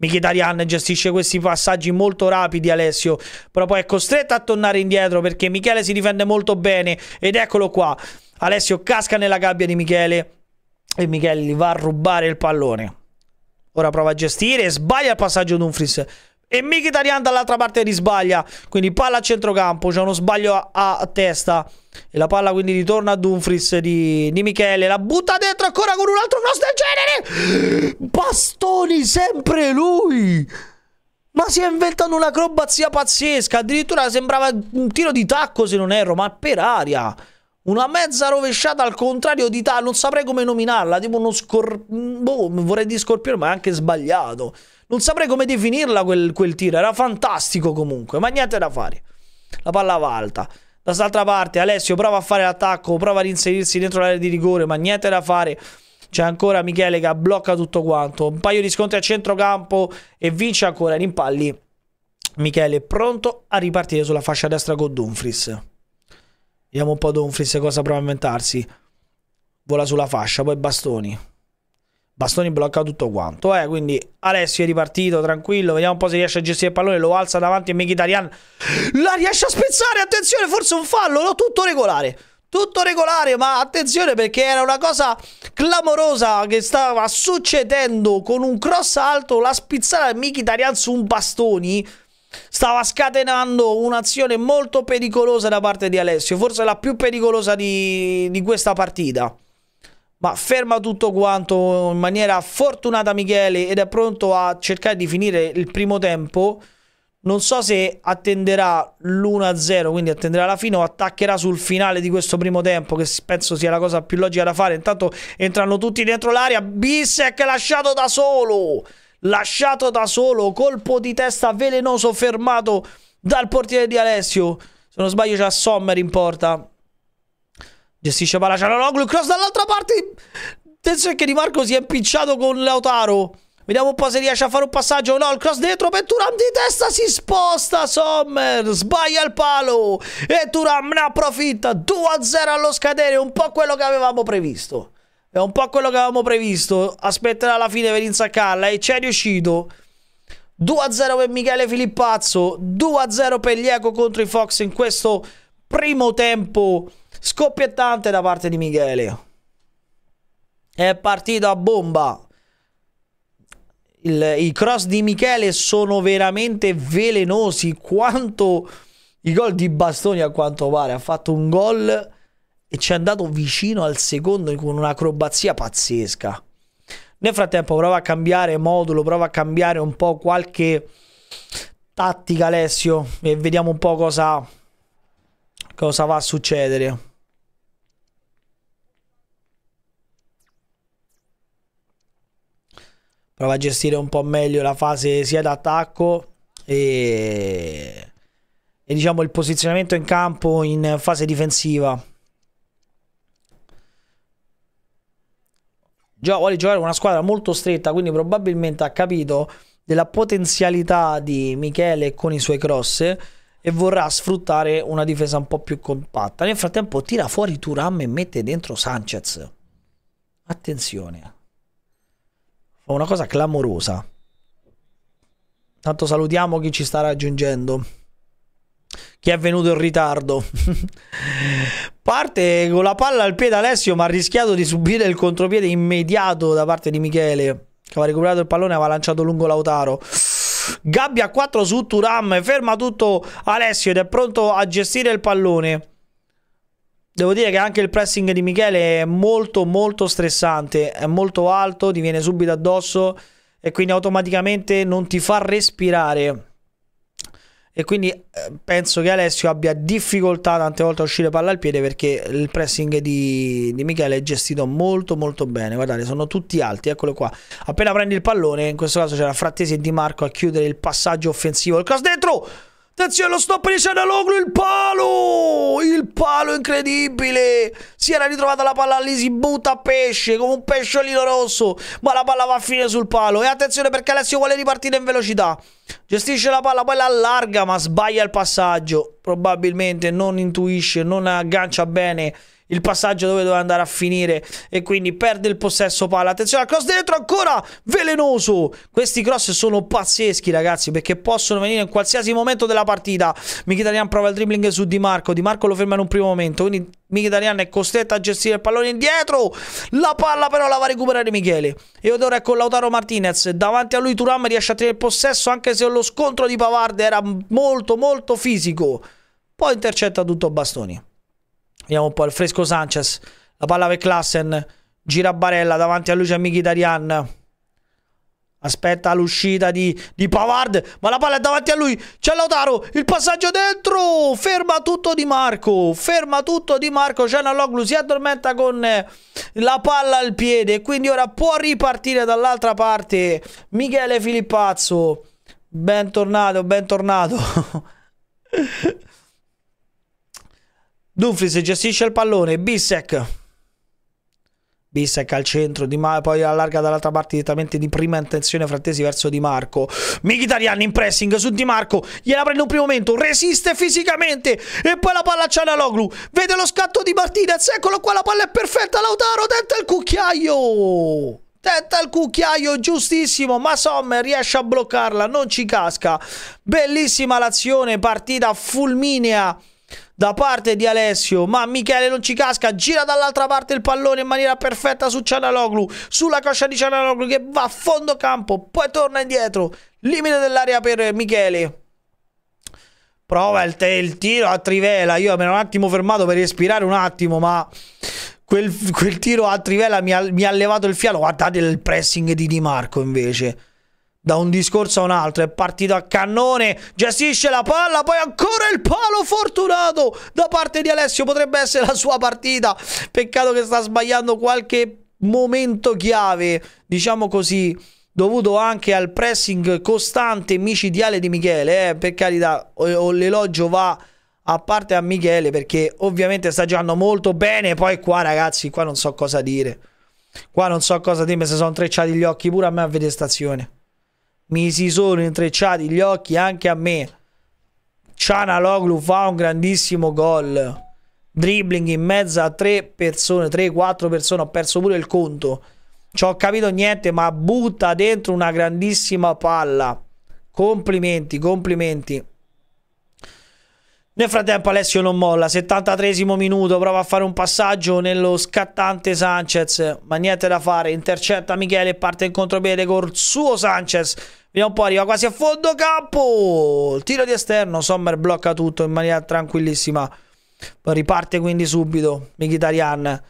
Mkhitaryan gestisce questi passaggi molto rapidi Alessio, però poi è costretto a tornare indietro perché Michele si difende molto bene ed eccolo qua. Alessio casca nella gabbia di Michele e Michele gli va a rubare il pallone. Ora prova a gestire, sbaglia il passaggio Dumfries, e Mkhitaryan dall'altra parte risbaglia. Quindi palla a centrocampo. C'è uno sbaglio a, a, testa. E la palla quindi ritorna a Dumfries di, di, Michele. La butta dentro ancora con un altro cross del genere. Bastoni, sempre lui. Ma si è inventato un'acrobazia pazzesca. Addirittura sembrava un tiro di tacco, se non erro, ma per aria. Una mezza rovesciata al contrario di Tal. Non saprei come nominarla. Tipo uno scor... Boh, vorrei di scorpione, ma è anche sbagliato. Non saprei come definirla quel, quel tiro, era fantastico comunque, ma niente da fare. La palla va alta. Dall'altra parte Alessio prova a fare l'attacco, prova ad inserirsi dentro l'area di rigore, ma niente da fare. C'è ancora Michele che blocca tutto quanto. Un paio di scontri a centrocampo e vince ancora in impalli. Michele è pronto a ripartire sulla fascia destra con Dumfries. Vediamo un po' Dumfries cosa prova a inventarsi. Vola sulla fascia, poi bastoni. Bastoni blocca tutto quanto, eh, quindi Alessio è ripartito, tranquillo, vediamo un po' se riesce a gestire il pallone, lo alza davanti a Mkhitaryan la riesce a spezzare, attenzione, forse un fallo, no, tutto regolare. Tutto regolare, ma attenzione perché era una cosa clamorosa che stava succedendo con un cross alto, la spizzata di Mkhitaryan su un bastoni stava scatenando un'azione molto pericolosa da parte di Alessio, forse la più pericolosa di, di questa partita ma ferma tutto quanto in maniera fortunata Michele ed è pronto a cercare di finire il primo tempo. Non so se attenderà l'1-0, quindi attenderà la fine o attaccherà sul finale di questo primo tempo, che penso sia la cosa più logica da fare. Intanto entrano tutti dentro l'area. Bissek lasciato da solo, lasciato da solo, colpo di testa velenoso fermato dal portiere di Alessio. Se non sbaglio c'è Sommer in porta. Gestisce palla Cialanoglu, cross dall'altra parte. Attenzione che Di Marco si è impicciato con Lautaro. Vediamo un po' se riesce a fare un passaggio. No, il cross dietro per Turam di testa si sposta. Sommer sbaglia il palo e Turam ne approfitta. 2-0 allo scadere, un po' quello che avevamo previsto. È un po' quello che avevamo previsto. Aspetterà la fine per insaccarla e ci è riuscito. 2-0 per Michele Filippazzo, 2-0 per Lieco contro i Fox in questo primo tempo scoppiettante da parte di Michele. È partito a bomba. Il, I cross di Michele sono veramente velenosi. Quanto i gol di Bastoni, a quanto pare, ha fatto un gol e ci è andato vicino al secondo con un'acrobazia pazzesca. Nel frattempo, prova a cambiare modulo, prova a cambiare un po' qualche tattica, Alessio, e vediamo un po' cosa, cosa va a succedere. prova a gestire un po' meglio la fase sia d'attacco e, e diciamo il posizionamento in campo in fase difensiva. Gio vuole giocare una squadra molto stretta, quindi probabilmente ha capito della potenzialità di Michele con i suoi cross e vorrà sfruttare una difesa un po' più compatta. Nel frattempo tira fuori Turam e mette dentro Sanchez. Attenzione. Ho una cosa clamorosa. Tanto salutiamo chi ci sta raggiungendo. Chi è venuto in ritardo. Parte con la palla al piede Alessio, ma ha rischiato di subire il contropiede immediato da parte di Michele, che aveva recuperato il pallone e aveva lanciato lungo Lautaro. Gabbia 4 su Turam, ferma tutto Alessio ed è pronto a gestire il pallone. Devo dire che anche il pressing di Michele è molto molto stressante, è molto alto, ti viene subito addosso e quindi automaticamente non ti fa respirare. E quindi eh, penso che Alessio abbia difficoltà tante volte a uscire palla al piede perché il pressing di, di Michele è gestito molto molto bene. Guardate, sono tutti alti, eccolo qua. Appena prendi il pallone, in questo caso c'era Frattesi e Di Marco a chiudere il passaggio offensivo. Il cross dentro! Attenzione, lo stop di Cianaloglu, il palo! Il palo incredibile! Si era ritrovata la palla lì, si butta a pesce, come un pesciolino rosso, ma la palla va a finire sul palo. E attenzione perché Alessio vuole ripartire in velocità. Gestisce la palla, poi la allarga, ma sbaglia il passaggio. Probabilmente non intuisce, non aggancia bene il passaggio dove doveva andare a finire e quindi perde il possesso palla. Attenzione al cross dentro ancora, velenoso. Questi cross sono pazzeschi ragazzi perché possono venire in qualsiasi momento della partita. Mkhitaryan prova il dribbling su Di Marco, Di Marco lo ferma in un primo momento, quindi Mkhitaryan è costretto a gestire il pallone indietro. La palla però la va a recuperare Michele. E ora è con ecco Lautaro Martinez. Davanti a lui Turam riesce a tenere il possesso anche se lo scontro di Pavard era molto molto fisico. Poi intercetta tutto Bastoni. Vediamo un po' il fresco Sanchez. La palla per Klassen. Gira Barella davanti a lui c'è Mkhitaryan. Aspetta l'uscita di, di, Pavard, ma la palla è davanti a lui. C'è Lautaro, il passaggio dentro. Ferma tutto Di Marco. Ferma tutto Di Marco. C'è Naloglu, si addormenta con la palla al piede. Quindi ora può ripartire dall'altra parte. Michele Filippazzo, bentornato, bentornato. Dumfries gestisce il pallone, Bissek. Bissek al centro, di Ma poi allarga dall'altra parte direttamente di prima intenzione Frattesi verso Di Marco. Mkhitaryan in pressing su Di Marco, gliela prende un primo momento, resiste fisicamente e poi la palla c'è Loglu. Vede lo scatto di Martinez, eccolo qua, la palla è perfetta, Lautaro tenta il cucchiaio. Tenta il cucchiaio, giustissimo, ma Sommer riesce a bloccarla, non ci casca. Bellissima l'azione, partita fulminea da parte di Alessio, ma Michele non ci casca, gira dall'altra parte il pallone in maniera perfetta su Cianaloglu, sulla coscia di Cianaloglu che va a fondo campo, poi torna indietro, limite dell'area per Michele. Prova il, il tiro a Trivela, io mi ero un attimo fermato per respirare un attimo, ma quel, quel tiro a Trivela mi ha, mi ha levato il fialo, guardate il pressing di Di Marco invece da un discorso a un altro, è partito a cannone, gestisce la palla, poi ancora il palo fortunato da parte di Alessio, potrebbe essere la sua partita, peccato che sta sbagliando qualche momento chiave, diciamo così, dovuto anche al pressing costante e micidiale di Michele, eh, per carità, l'elogio va a parte a Michele perché ovviamente sta giocando molto bene, poi qua ragazzi, qua non so cosa dire, qua non so cosa dire, se sono trecciati gli occhi pure a me a vedere stazione mi si sono intrecciati gli occhi anche a me. Cianaloglu fa un grandissimo gol. Dribbling in mezzo a tre persone, tre, quattro persone, ho perso pure il conto. Ci ho capito niente, ma butta dentro una grandissima palla. Complimenti, complimenti. Nel frattempo Alessio non molla, 73 minuto, prova a fare un passaggio nello scattante Sanchez, ma niente da fare, intercetta Michele e parte in contropiede col suo Sanchez. Vediamo un po', arriva quasi a fondo campo, il tiro di esterno, Sommer blocca tutto in maniera tranquillissima. riparte quindi subito Mkhitaryan.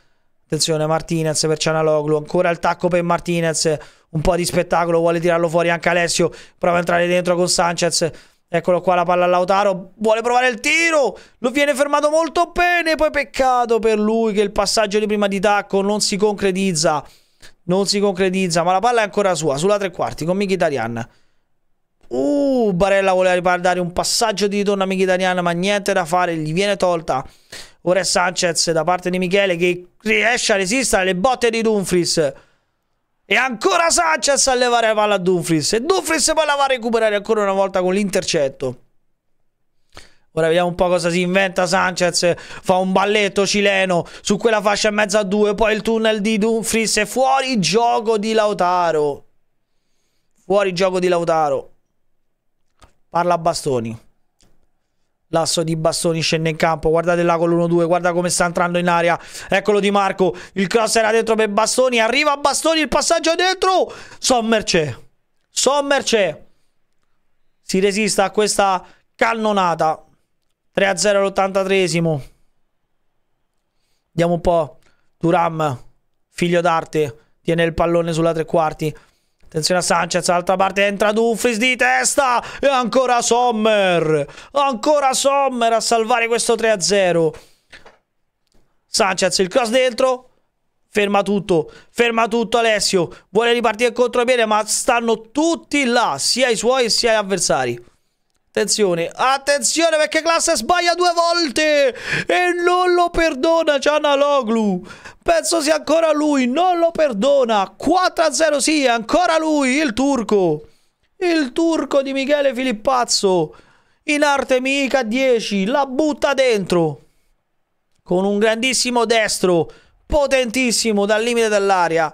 Attenzione Martinez per Cianaloglu, ancora il tacco per Martinez, un po' di spettacolo, vuole tirarlo fuori anche Alessio, prova a entrare dentro con Sanchez. Eccolo qua la palla a Lautaro, vuole provare il tiro, lo viene fermato molto bene, poi peccato per lui che il passaggio di prima di tacco non si concretizza, non si concretizza, ma la palla è ancora sua, sulla tre quarti con Mkhitaryan. Uh, Barella voleva ripardare un passaggio di ritorno a Mkhitaryan, ma niente da fare, gli viene tolta. Ora è Sanchez da parte di Michele che riesce a resistere alle botte di Dumfries. E ancora Sanchez a levare la palla a Dumfries. E Dumfries poi la va a recuperare ancora una volta con l'intercetto. Ora vediamo un po' cosa si inventa Sanchez. Fa un balletto cileno su quella fascia e mezzo a due. Poi il tunnel di Dumfries e fuori gioco di Lautaro. Fuori gioco di Lautaro. Parla a bastoni. Lasso di Bastoni scende in campo, guardate là con l'1-2, guarda come sta entrando in aria, eccolo Di Marco, il cross era dentro per Bastoni, arriva Bastoni, il passaggio dentro, Sommer c'è, Sommer c'è, si resiste a questa cannonata, 3-0 all'83esimo, vediamo un po', Duram, figlio d'arte, tiene il pallone sulla tre quarti, Attenzione a Sanchez, dall'altra parte entra Dumfries di testa e ancora Sommer. Ancora Sommer a salvare questo 3-0. Sanchez il cross dentro. Ferma tutto, ferma tutto Alessio. Vuole ripartire contro contropiede ma stanno tutti là, sia i suoi sia gli avversari. Attenzione, attenzione perché classe sbaglia due volte e non lo perdona Cianaloglu. Penso sia ancora lui, non lo perdona. 4-0 sì, ancora lui, il turco. Il turco di Michele Filippazzo. In arte mica 10, la butta dentro. Con un grandissimo destro, potentissimo dal limite dell'aria.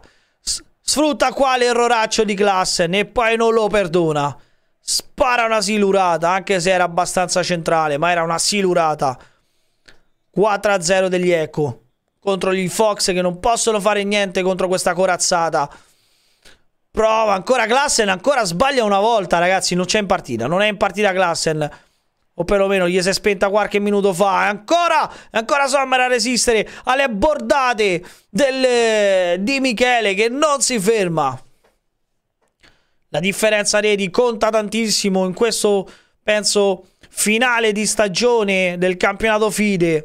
Sfrutta qua l'erroraccio di classe e poi non lo perdona. Spara una silurata, anche se era abbastanza centrale, ma era una silurata. 4-0 degli Echo contro gli Fox che non possono fare niente contro questa corazzata. Prova ancora Klassen, ancora sbaglia una volta, ragazzi, non c'è in partita, non è in partita Klassen. O perlomeno gli si è spenta qualche minuto fa. E ancora, ancora Sommer a resistere alle bordate del, eh, di Michele che non si ferma. La differenza reti conta tantissimo in questo, penso, finale di stagione del campionato FIDE.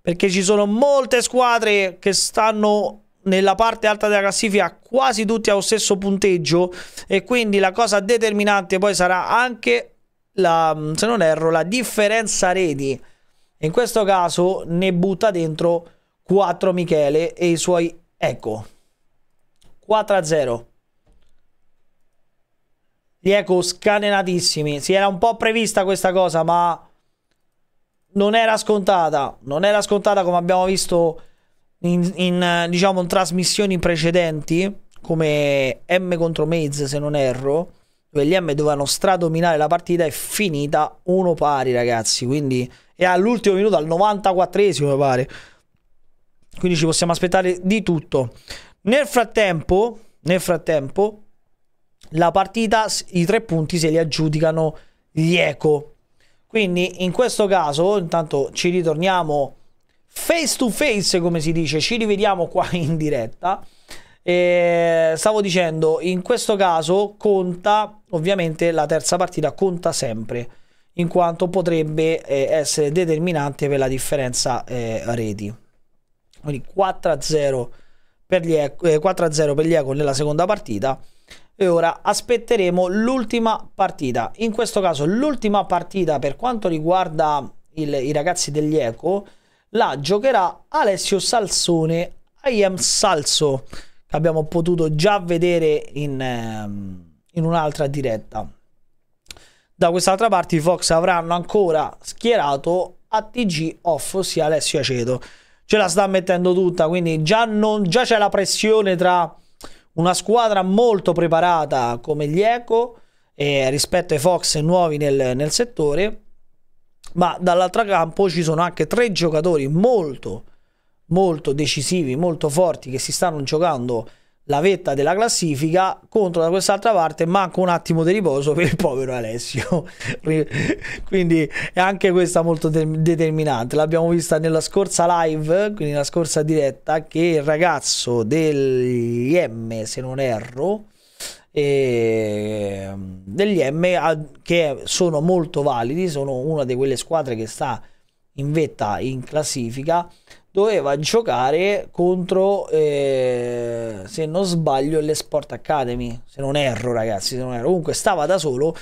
Perché ci sono molte squadre che stanno nella parte alta della classifica quasi tutti allo stesso punteggio e quindi la cosa determinante poi sarà anche la, se non erro, la differenza reti. In questo caso ne butta dentro 4 Michele e i suoi ecco 4 a 0. Rieco scatenatissimi. Si era un po' prevista questa cosa, ma non era scontata. Non era scontata come abbiamo visto in, in diciamo, in trasmissioni precedenti, come M contro Maze, se non erro, dove gli M dovevano stradominare la partita. È finita uno pari, ragazzi. Quindi è all'ultimo minuto, al 94esimo, mi pare. Quindi ci possiamo aspettare di tutto. Nel frattempo, nel frattempo, la partita i tre punti se li aggiudicano gli eco. Quindi in questo caso intanto ci ritorniamo face to face come si dice, ci rivediamo qua in diretta. E stavo dicendo, in questo caso conta ovviamente la terza partita, conta sempre, in quanto potrebbe eh, essere determinante per la differenza eh, reti. Quindi 4-0 per, gli, eh, per gli Eco nella seconda partita e ora aspetteremo l'ultima partita. In questo caso l'ultima partita per quanto riguarda il, i ragazzi degli Eco la giocherà Alessio Salsone, I am Salso, che abbiamo potuto già vedere in, ehm, in un'altra diretta. Da quest'altra parte i Fox avranno ancora schierato ATG off, ossia Alessio Aceto. Ce la sta mettendo tutta, quindi già, non, già c'è la pressione tra una squadra molto preparata come gli Echo eh, rispetto ai Fox nuovi nel, nel settore, ma dall'altro campo ci sono anche tre giocatori molto, molto decisivi, molto forti che si stanno giocando la vetta della classifica contro da quest'altra parte manca un attimo di riposo per il povero Alessio quindi è anche questa molto determinante l'abbiamo vista nella scorsa live quindi nella scorsa diretta che il ragazzo degli M se non erro e ehm, degli M che sono molto validi sono una di quelle squadre che sta in vetta in classifica doveva giocare contro, eh, se non sbaglio, l'Esport Academy, se non erro ragazzi, se non erro. Comunque stava da solo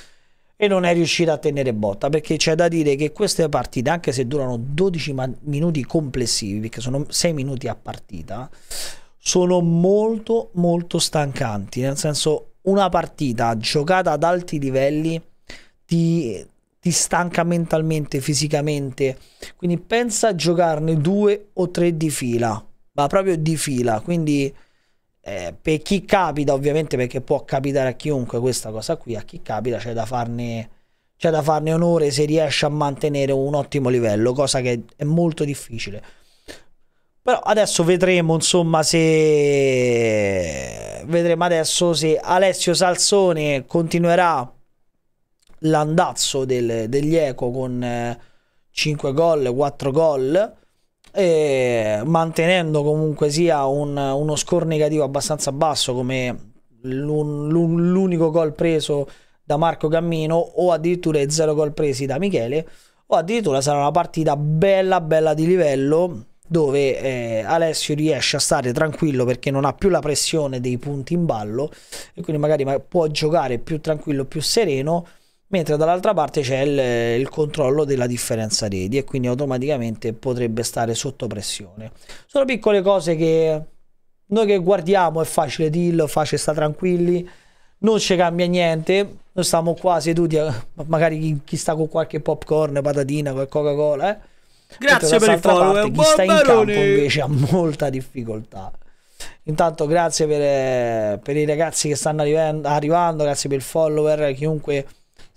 e non è riuscito a tenere botta, perché c'è da dire che queste partite, anche se durano 12 minuti complessivi, perché sono 6 minuti a partita, sono molto molto stancanti, nel senso una partita giocata ad alti livelli ti ti stanca mentalmente, fisicamente. Quindi pensa a giocarne due o tre di fila, ma proprio di fila. Quindi eh, per chi capita, ovviamente, perché può capitare a chiunque questa cosa qui, a chi capita c'è da farne c'è da farne onore se riesce a mantenere un ottimo livello, cosa che è molto difficile. Però adesso vedremo, insomma, se vedremo adesso se Alessio Salsone continuerà l'andazzo del, degli Eco con eh, 5 gol, 4 gol, mantenendo comunque sia un, uno score negativo abbastanza basso come l'unico gol preso da Marco Cammino o addirittura i 0 gol presi da Michele o addirittura sarà una partita bella bella di livello dove eh, Alessio riesce a stare tranquillo perché non ha più la pressione dei punti in ballo e quindi magari può giocare più tranquillo, più sereno mentre dall'altra parte c'è il, il, controllo della differenza reti e quindi automaticamente potrebbe stare sotto pressione. Sono piccole cose che noi che guardiamo è facile dirlo, facile sta tranquilli, non ci cambia niente, noi stiamo qua seduti, eh, magari chi, chi sta con qualche popcorn, patatina, qualcosa cola eh? Grazie per il follow, parte, chi sta in campo invece ha molta difficoltà. Intanto grazie per, eh, per i ragazzi che stanno arrivando, arrivando, grazie per il follower, chiunque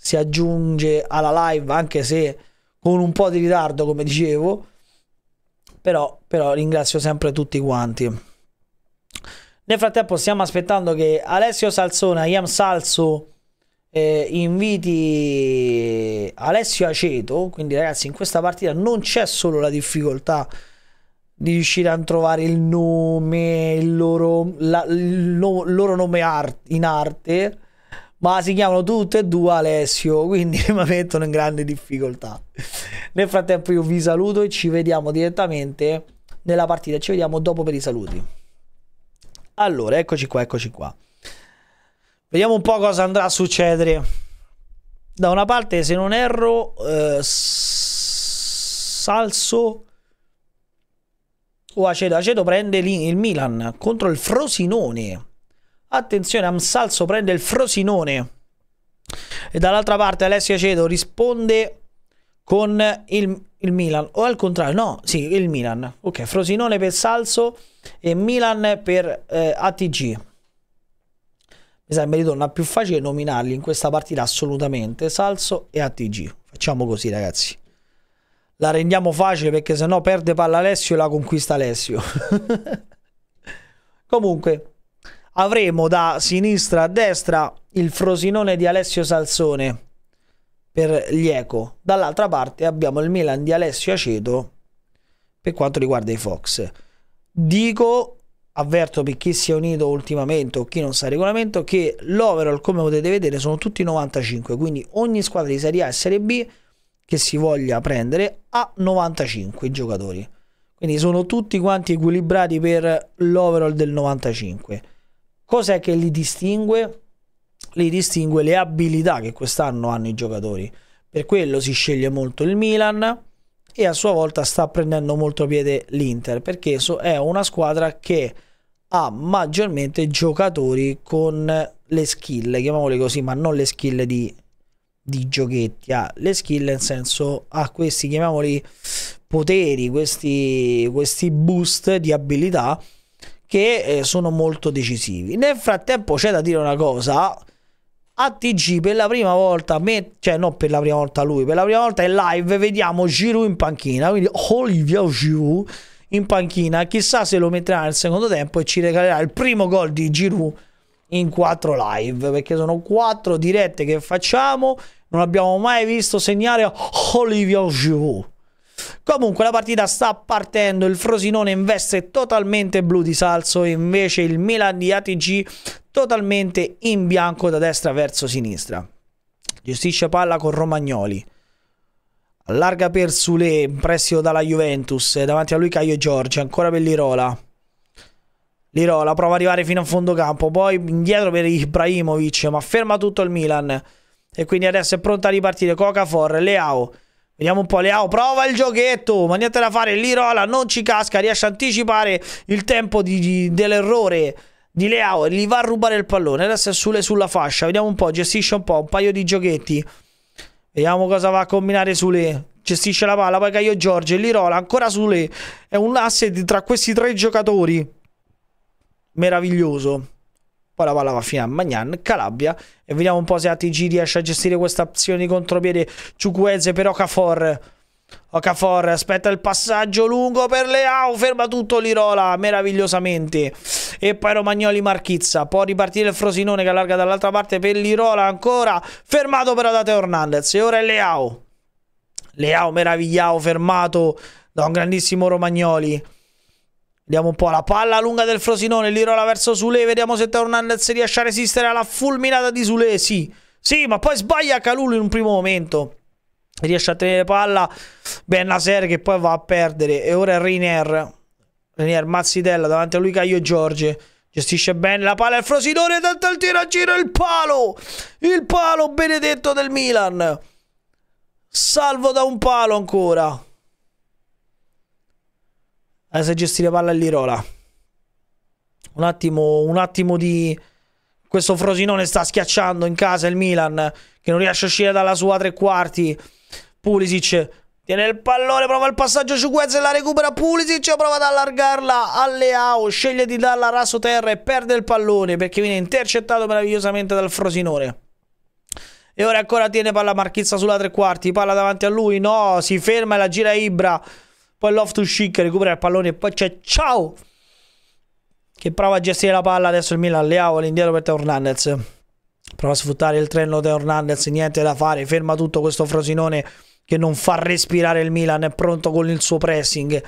si aggiunge alla live anche se con un po' di ritardo come dicevo però, però ringrazio sempre tutti quanti nel frattempo stiamo aspettando che Alessio Salsona, Iam Salso eh, inviti Alessio Aceto, quindi ragazzi in questa partita non c'è solo la difficoltà di riuscire a trovare il nome, il loro, la, il loro nome art, in arte, ma si chiamano tutte e due Alessio, quindi mi mettono in grande difficoltà. Nel frattempo io vi saluto e ci vediamo direttamente nella partita, ci vediamo dopo per i saluti. Allora, eccoci qua, eccoci qua. Vediamo un po' cosa andrà a succedere. Da una parte, se non erro, eh, Salso o Aceto. Aceto prende il Milan contro il Frosinone. Attenzione, Amsalso prende il Frosinone. E dall'altra parte Alessio Aceto risponde con il, il, Milan. O al contrario, no, sì, il Milan. Ok, Frosinone per Salso e Milan per eh, ATG. Mi sembra ritorna più facile nominarli in questa partita assolutamente. Salso e ATG. Facciamo così ragazzi. La rendiamo facile perché sennò perde palla Alessio e la conquista Alessio. Comunque, avremo da sinistra a destra il Frosinone di Alessio Salsone per gli Eco. Dall'altra parte abbiamo il Milan di Alessio Aceto per quanto riguarda i Fox. Dico, avverto per chi si è unito ultimamente o chi non sa il regolamento, che l'overall, come potete vedere, sono tutti 95, quindi ogni squadra di Serie A e Serie B che si voglia prendere ha 95 giocatori. Quindi sono tutti quanti equilibrati per l'overall del 95. Cos'è che li distingue? Li distingue le abilità che quest'anno hanno i giocatori. Per quello si sceglie molto il Milan e a sua volta sta prendendo molto piede l'Inter perché è una squadra che ha maggiormente giocatori con le skill, chiamiamole così, ma non le skill di, di giochetti, ha le skill nel senso ha questi, chiamiamoli poteri, questi, questi boost di abilità che eh, sono molto decisivi. Nel frattempo c'è da dire una cosa. ATG per la prima volta, cioè non per la prima volta lui, per la prima volta in live vediamo Giroud in panchina, quindi Olivia Giroud in panchina, chissà se lo metterà nel secondo tempo e ci regalerà il primo gol di Giroud in quattro live, perché sono quattro dirette che facciamo, non abbiamo mai visto segnare Olivia Giroud. Comunque la partita sta partendo, il Frosinone investe totalmente blu di Salso, invece il Milan di ATG totalmente in bianco da destra verso sinistra. Gestisce palla con Romagnoli. Allarga per Sule, in prestito dalla Juventus, davanti a lui Caio Giorgi, ancora per Lirola. Lirola prova ad arrivare fino a fondo campo, poi indietro per Ibrahimovic, ma ferma tutto il Milan. E quindi adesso è pronta a ripartire Coca For, Leao, Vediamo un po', Leao, prova il giochetto, ma niente da fare, Lirola non ci casca, riesce a anticipare il tempo dell'errore di Leao e gli va a rubare il pallone, adesso è sulle sulla fascia, vediamo un po', gestisce un po', un paio di giochetti, vediamo cosa va a combinare Sule, gestisce la palla, poi Caio Giorgio, Lirola, ancora Sule, è un asset tra questi tre giocatori, meraviglioso poi la palla va a finire a Magnan, Calabria e vediamo un po' se ATG riesce a gestire questa azione di contropiede Ciucuese per Okafor Okafor oh, aspetta il passaggio lungo per Leao, ferma tutto Lirola meravigliosamente e poi Romagnoli Marchizza, può ripartire il Frosinone che allarga dall'altra parte per Lirola ancora, fermato però da Teo Hernandez e ora è Leao Leao meravigliao fermato da un grandissimo Romagnoli Vediamo un po' la palla lunga del Frosinone, Lirola verso Sule, vediamo se Tornandez riesce a resistere alla fulminata di Sule, sì. Sì, ma poi sbaglia Calulu in un primo momento. Riesce a tenere palla Bennaser che poi va a perdere. E ora è Rinier. Rinier Mazzitella davanti a lui Caio Giorge. Gestisce bene la palla al Frosinone, tanto il tiro a giro, il palo! Il palo benedetto del Milan! Salvo da un palo ancora. Adesso eh, gestire palla all'Irola. Un attimo, un attimo di... Questo Frosinone sta schiacciando in casa il Milan, che non riesce a uscire dalla sua tre quarti. Pulisic tiene il pallone, prova il passaggio su Guez e la recupera Pulisic, prova ad allargarla a Leao, sceglie di darla a raso terra e perde il pallone perché viene intercettato meravigliosamente dal Frosinone. E ora ancora tiene palla Marchizza sulla tre quarti, palla davanti a lui, no, si ferma e la gira Ibra. Poi l'off to Chic recupera il pallone e poi c'è Ciao che prova a gestire la palla. Adesso il Milan Leao all'indietro per Teo Hernandez. Prova a sfruttare il treno Teo Hernandez, niente da fare, ferma tutto questo Frosinone che non fa respirare il Milan, è pronto con il suo pressing.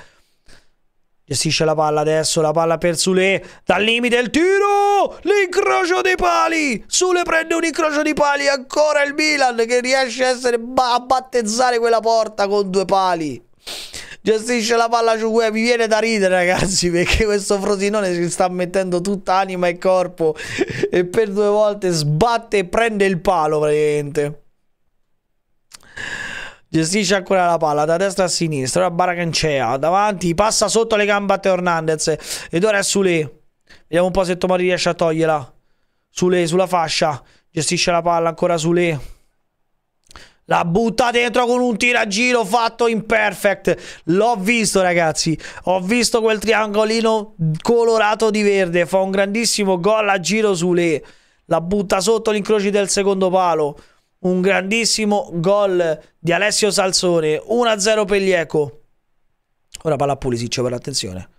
Gestisce la palla adesso, la palla per Sule, dal limite il tiro, l'incrocio dei pali, Sule prende un incrocio di pali, ancora il Milan che riesce a, essere, a battezzare quella porta con due pali gestisce la palla su web. Mi viene da ridere, ragazzi, perché questo Frosinone si sta mettendo tutta anima e corpo e per due volte sbatte e prende il palo praticamente. Gestisce ancora la palla da destra a sinistra. Ora Baracancea davanti, passa sotto le gambe a Teo Hernandez. Ed ora è su Sule. Vediamo un po' se Tomori riesce a toglierla. Su Sule sulla fascia. Gestisce la palla ancora su Sule. La butta dentro con un tiragiro fatto in perfect. L'ho visto, ragazzi. Ho visto quel triangolino colorato di verde. Fa un grandissimo gol a giro su Le. La butta sotto l'incrocio del secondo palo. Un grandissimo gol di Alessio Salsone. 1-0 Peglieco. Ora palla a Pulisic, per l'attenzione.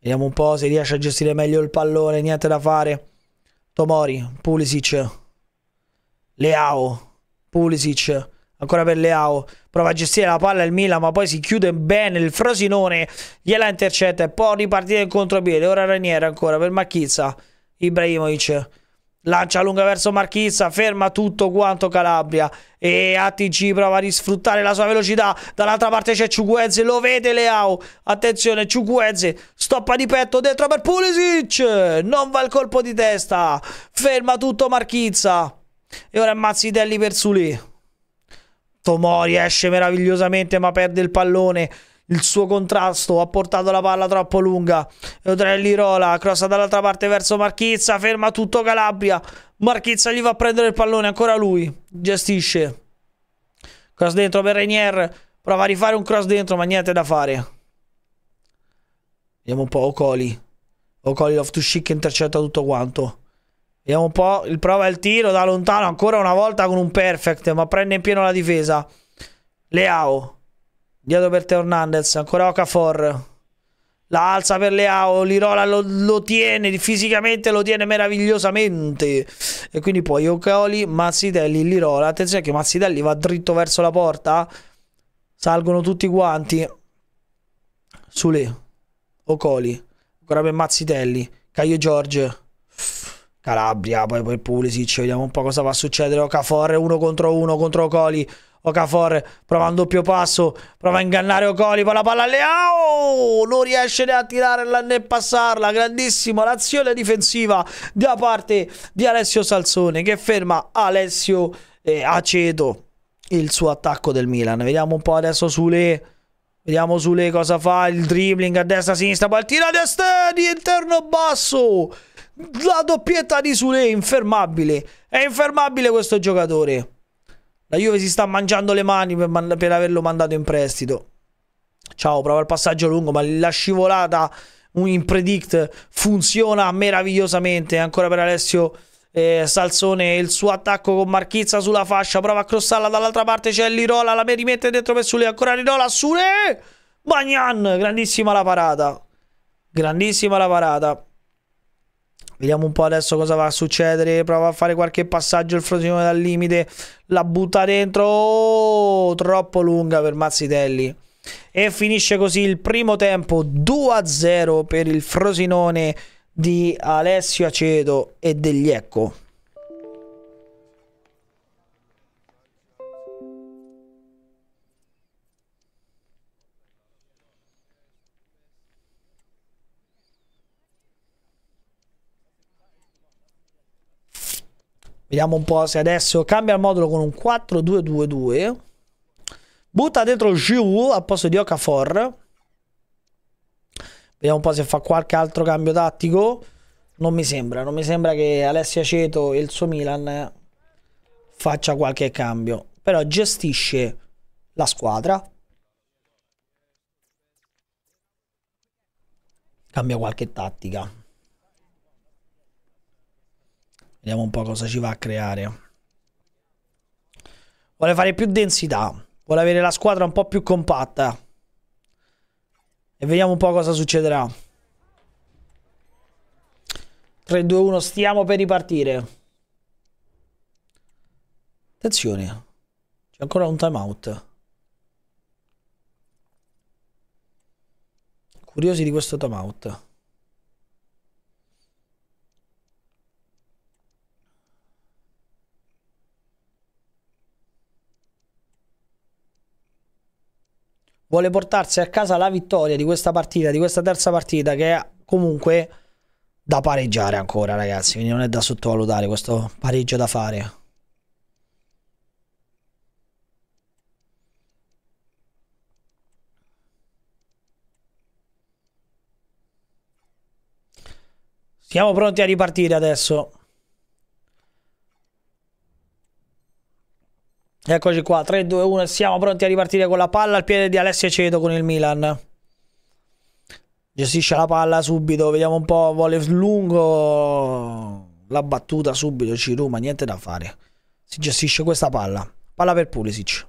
Vediamo un po' se riesce a gestire meglio il pallone. Niente da fare. Tomori, Pulisic, Leao. Pulisic ancora per Leao, prova a gestire la palla il Milan, ma poi si chiude bene il Frosinone, gliela intercetta e può ripartire in contropiede, ora Raniera ancora per Marchizza, Ibrahimovic lancia lunga verso Marchizza, ferma tutto quanto Calabria e ATG prova a risfruttare la sua velocità, dall'altra parte c'è Ciuguezze, lo vede Leao, attenzione Ciuguezze, stoppa di petto dentro per Pulisic, non va il colpo di testa, ferma tutto Marchizza. E ora ammazzi Delli per Sule. Tomori esce meravigliosamente ma perde il pallone. Il suo contrasto ha portato la palla troppo lunga. Eudrelli rola, crossa dall'altra parte verso Marchizza, ferma tutto Calabria. Marchizza gli va a prendere il pallone, ancora lui. Gestisce. Cross dentro per Renier. Prova a rifare un cross dentro, ma niente da fare. Vediamo un po' Ocoli. Ocoli off to chic intercetta tutto quanto. Vediamo un po'. Il prova il tiro da lontano ancora una volta con un perfect, ma prende in pieno la difesa. Leao. Dietro per te Hernandez. Ancora Okafor. La alza per Leao. Lirola lo, lo, tiene. Fisicamente lo tiene meravigliosamente. E quindi poi Ocaoli, Mazzitelli, Lirola. Attenzione che Mazzitelli va dritto verso la porta. Salgono tutti quanti. Sule. Ocoli. Ancora per Mazzitelli. Caio Giorgio. Calabria, poi, poi Pulisic, vediamo un po' cosa va a succedere. Ocaforre uno contro uno contro Coli. Ocaforre prova un doppio passo, prova a ingannare Ocoli, poi la palla a Leao, non riesce né a tirarla né a passarla, grandissima l'azione difensiva da parte di Alessio Salzone che ferma Alessio eh, Aceto, il suo attacco del Milan. Vediamo un po' adesso su Sule, vediamo su Sule cosa fa, il dribbling a destra, a sinistra, poi il tiro di esterno, interno basso la doppietta di Sule è infermabile. È infermabile questo giocatore. La Juve si sta mangiando le mani per, man per averlo mandato in prestito. Ciao, prova il passaggio lungo, ma la scivolata un in predict funziona meravigliosamente. Ancora per Alessio eh, Salzone il suo attacco con Marchizza sulla fascia. Prova a crossarla dall'altra parte. C'è Lirola, la rimette dentro per Sule. Ancora Lirola, Sule! Bagnan! Grandissima la parata. Grandissima la parata. Vediamo un po' adesso cosa va a succedere. Prova a fare qualche passaggio il frosinone dal limite. La butta dentro. Oh, troppo lunga per Mazzitelli. E finisce così il primo tempo 2-0 per il Frosinone di Alessio Aceto e degli Ecco. Vediamo un po' se adesso cambia il modulo con un 4-2-2-2. Butta dentro Giroud al posto di Okafor. Vediamo un po' se fa qualche altro cambio tattico. Non mi sembra, non mi sembra che Alessia Ceto e il suo Milan faccia qualche cambio. Però gestisce la squadra. Cambia qualche tattica. Vediamo un po' cosa ci va a creare. Vuole fare più densità. Vuole avere la squadra un po' più compatta. E vediamo un po' cosa succederà. 3, 2, 1, stiamo per ripartire. Attenzione. C'è ancora un timeout. Curiosi di questo timeout. vuole portarsi a casa la vittoria di questa partita, di questa terza partita che è comunque da pareggiare ancora ragazzi, quindi non è da sottovalutare questo pareggio da fare. Siamo pronti a ripartire adesso. Eccoci qua, 3, 2, 1, siamo pronti a ripartire con la palla al piede di Alessio Ceto con il Milan. Gestisce la palla subito, vediamo un po', vuole lungo la battuta subito, Ciru, ma niente da fare. Si gestisce questa palla, palla per Pulisic.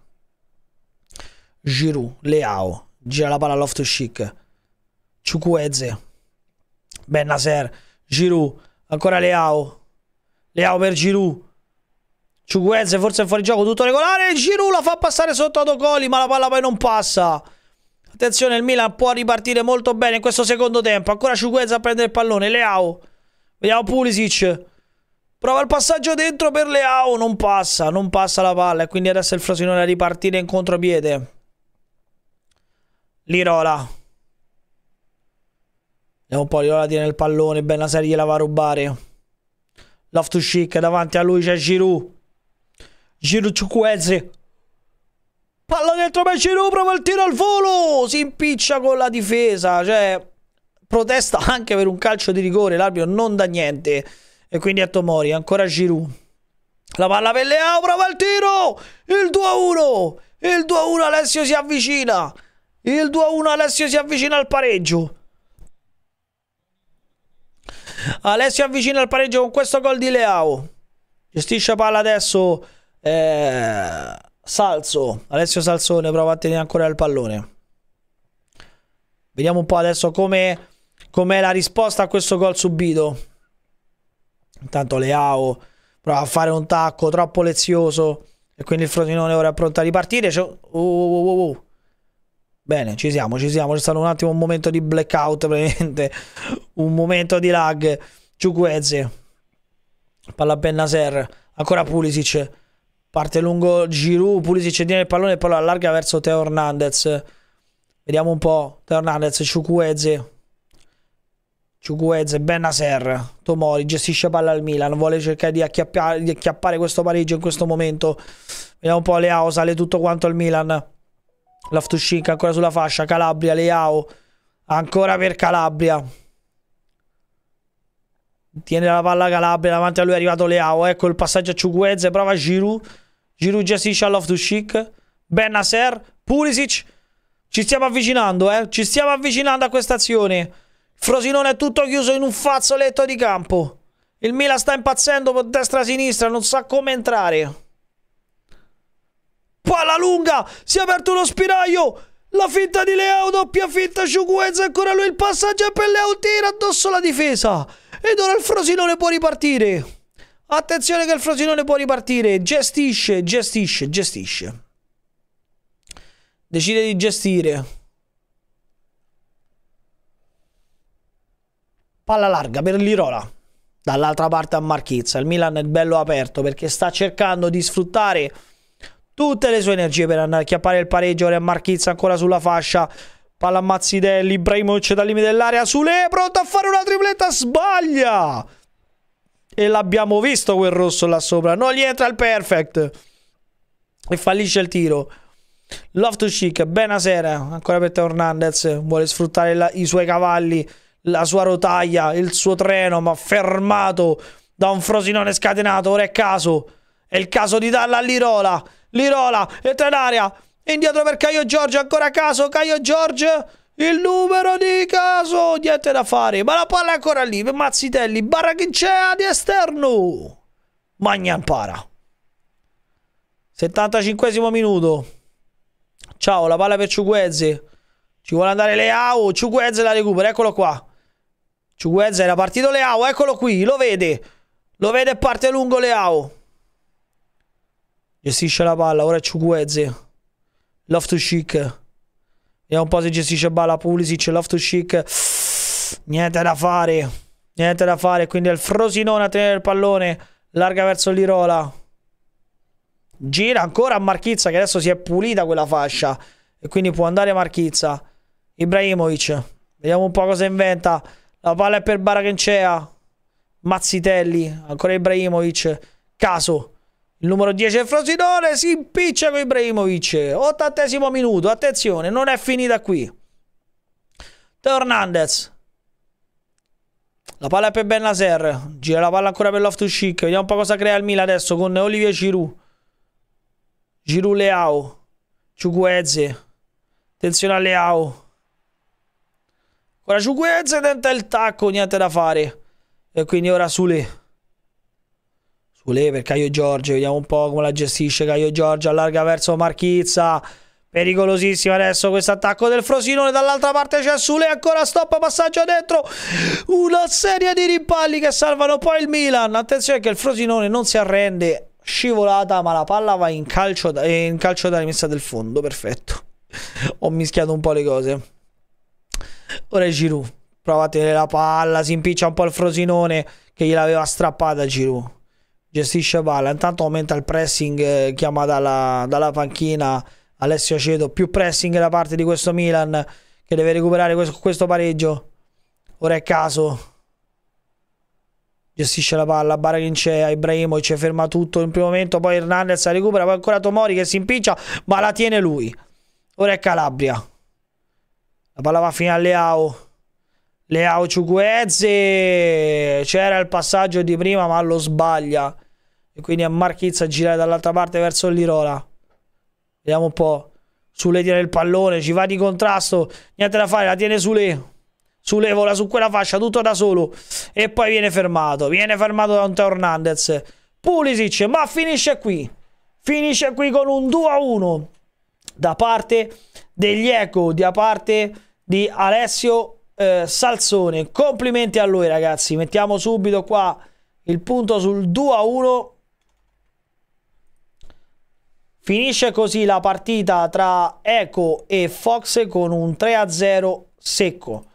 Giroud, Leao, gira la palla all'off to chic. Ciucueze, Benaser, Giroud, ancora Leao. Leao per Giroud. Ciuguenze forse è fuori gioco, tutto regolare. Giroud la fa passare sotto Adocoli, ma la palla poi non passa. Attenzione, il Milan può ripartire molto bene in questo secondo tempo. Ancora Ciuguenza a prendere il pallone. Leao. Vediamo Pulisic. Prova il passaggio dentro per Leao. Non passa, non passa la palla. E quindi adesso il Frosinone a ripartire in contropiede. Lirola. Vediamo un po', Lirola tiene il pallone. Bella serie gliela va a rubare. Love to Chic, davanti a lui c'è Giroud. Giro Ciuquese. Palla dentro per Mecinu, prova il tiro al volo. Si impiccia con la difesa. Cioè, protesta anche per un calcio di rigore. L'arbitro non dà niente. E quindi è Tomori, ancora Giroud. La palla per Leao, prova il tiro! Il 2-1! Il 2-1 Alessio si avvicina! Il 2-1 Alessio si avvicina al pareggio. Alessio avvicina al pareggio con questo gol di Leao. Gestisce palla adesso eh, Salso, Alessio Salzone, prova a tenere ancora il pallone. Vediamo un po' adesso come com'è la risposta a questo gol subito. Intanto Leao prova a fare un tacco troppo lezioso e quindi il Frosinone ora è pronto a ripartire. Oh, oh, oh, Bene, ci siamo, ci siamo. C'è stato un attimo un momento di blackout, praticamente un momento di lag. Ciuquezze, palla a Bennaser, ancora Pulisic. Parte lungo Giroud, Pulisic c'è il pallone e poi lo allarga verso Teo Hernandez. Vediamo un po'. Teo Hernandez, Ciucueze. Ciucueze, Benaser, Tomori, gestisce palla al Milan, vuole cercare di acchiappare, di acchiappare questo pareggio in questo momento. Vediamo un po' Leao, sale tutto quanto al Milan. Laftushink ancora sulla fascia, Calabria, Leao, ancora per Calabria. Tiene la palla Calabria, davanti a lui è arrivato Leao, ecco il passaggio a Ciucueze, prova Giroud. Giroud, Jessica, Love to Chic, Benaser, Pulisic. Ci stiamo avvicinando, eh? Ci stiamo avvicinando a questa azione. Frosinone è tutto chiuso in un fazzoletto di campo. Il Milan sta impazzendo per destra-sinistra, non sa come entrare. Palla lunga, si è aperto uno spiraglio. La finta di Leo, doppia finta, Ciuguenza, ancora lui il passaggio e per Leo, tira addosso la difesa. Ed ora il Frosinone può ripartire. Attenzione che il Frosinone può ripartire. Gestisce, gestisce, gestisce. Decide di gestire. Palla larga per Lirola. Dall'altra parte a Marchizza. Il Milan è bello aperto perché sta cercando di sfruttare tutte le sue energie per andare a chiappare il pareggio. Ora è Marchizza ancora sulla fascia. Palla a Mazzidelli. Ibrahimovic dal limite dell'area. Sule pronto a fare una tripletta. Sbaglia. E l'abbiamo visto quel rosso là sopra. Non gli entra il perfect. E fallisce il tiro. Love to Chic, buonasera. Ancora per te Hernandez. Vuole sfruttare la, i suoi cavalli, la sua rotaia, il suo treno, ma fermato da un Frosinone scatenato. Ora è caso. È il caso di darla a Lirola. Lirola, entra in aria. Indietro per Caio Giorgio, ancora a caso. Caio Giorgio il numero di caso, niente da fare. Ma la palla è ancora lì, Mazzitelli. Barra che c'è di esterno. Magnan para. 75 minuto. Ciao, la palla per Ciuguezze. Ci vuole andare Leao. Ciuguezze la recupera, eccolo qua. Ciuguezze era partito Leao, eccolo qui, lo vede. Lo vede e parte lungo Leao. Gestisce la palla, ora è Ciuguezze. Love to chic. Vediamo un po' se gestisce balla Pulisic, Loftus Chic. Niente da fare. Niente da fare. Quindi è il Frosinone a tenere il pallone. Larga verso Lirola. Gira ancora a Marchizza che adesso si è pulita quella fascia. E quindi può andare Marchizza. Ibrahimovic. Vediamo un po' cosa inventa. La palla è per Baracchencea. Mazzitelli. Ancora Ibrahimovic. Caso. Il numero 10 è Frosinone, si impiccia con Ibrahimovic. Ottantesimo minuto, attenzione, non è finita qui. Teo Hernandez. La palla è per Ben Nasser. Gira la palla ancora per Loftus Chic. Vediamo un po' cosa crea il Milan adesso con Olivier Giroud. Giroud Leao. Ciugueze. Attenzione a Leao. Ancora Ciugueze tenta il tacco, niente da fare. E quindi ora Sule. Sule per Caio Giorgio, vediamo un po' come la gestisce Caio Giorgio, allarga verso Marchizza. Pericolosissimo adesso questo attacco del Frosinone, dall'altra parte c'è Sule, ancora stop, passaggio dentro, una serie di rimpalli che salvano poi il Milan, attenzione che il Frosinone non si arrende, scivolata ma la palla va in calcio, eh, in calcio da rimessa del fondo, perfetto, ho mischiato un po' le cose. Ora è Giroud, prova a tenere la palla, si impiccia un po' il Frosinone che gliel'aveva strappata Giroud gestisce palla, intanto aumenta il pressing, eh, chiama dalla, dalla panchina Alessio Aceto, più pressing da parte di questo Milan che deve recuperare questo, questo pareggio. Ora è caso. Gestisce la palla, Baraghin c'è, Ibrahimo ci ferma tutto in primo momento, poi Hernandez la recupera, poi ancora Tomori che si impiccia, ma la tiene lui. Ora è Calabria. La palla va fino a Leao. Leao Ciuguezzi c'era il passaggio di prima ma lo sbaglia e quindi a Marchizza a girare dall'altra parte verso Lirola vediamo un po' sulle tiene il pallone ci va di contrasto niente da fare la tiene Sule Sule vola su quella fascia tutto da solo e poi viene fermato viene fermato da un Teo Hernandez Pulisic ma finisce qui finisce qui con un 2 a 1 da parte degli Eco da parte di Alessio eh, Salzone. Complimenti a lui ragazzi, mettiamo subito qua il punto sul 2 a 1. Finisce così la partita tra Eco e Fox con un 3 a 0 secco.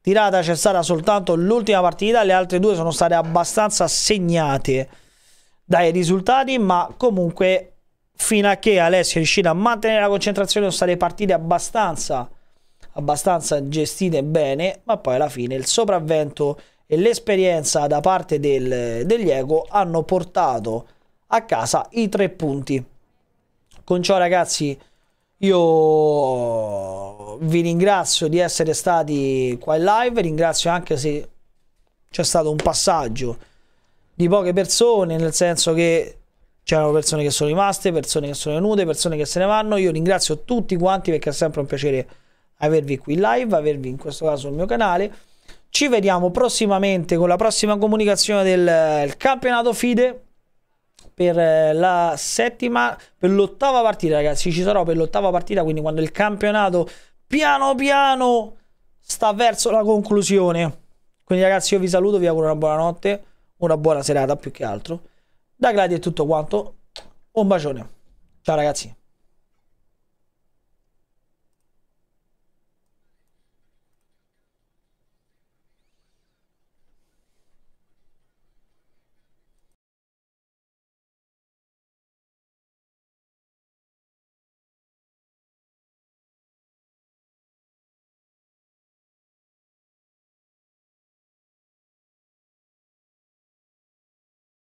Tirata c'è stata soltanto l'ultima partita, le altre due sono state abbastanza segnate dai risultati, ma comunque fino a che Alessio è riuscito a mantenere la concentrazione sono state partite abbastanza abbastanza gestite bene, ma poi alla fine il sopravvento e l'esperienza da parte del, degli Ego hanno portato a casa i tre punti. Con ciò ragazzi io vi ringrazio di essere stati qua in live, ringrazio anche se c'è stato un passaggio di poche persone, nel senso che c'erano persone che sono rimaste, persone che sono venute, persone che se ne vanno. Io ringrazio tutti quanti perché è sempre un piacere avervi qui live, avervi in questo caso il mio canale. Ci vediamo prossimamente con la prossima comunicazione del eh, campionato FIDE per eh, la settima, per l'ottava partita, ragazzi. Ci sarò per l'ottava partita, quindi quando il campionato piano piano sta verso la conclusione. Quindi, ragazzi, io vi saluto, vi auguro una buona notte, una buona serata più che altro. Da Gladi è tutto quanto. Un bacione. Ciao ragazzi.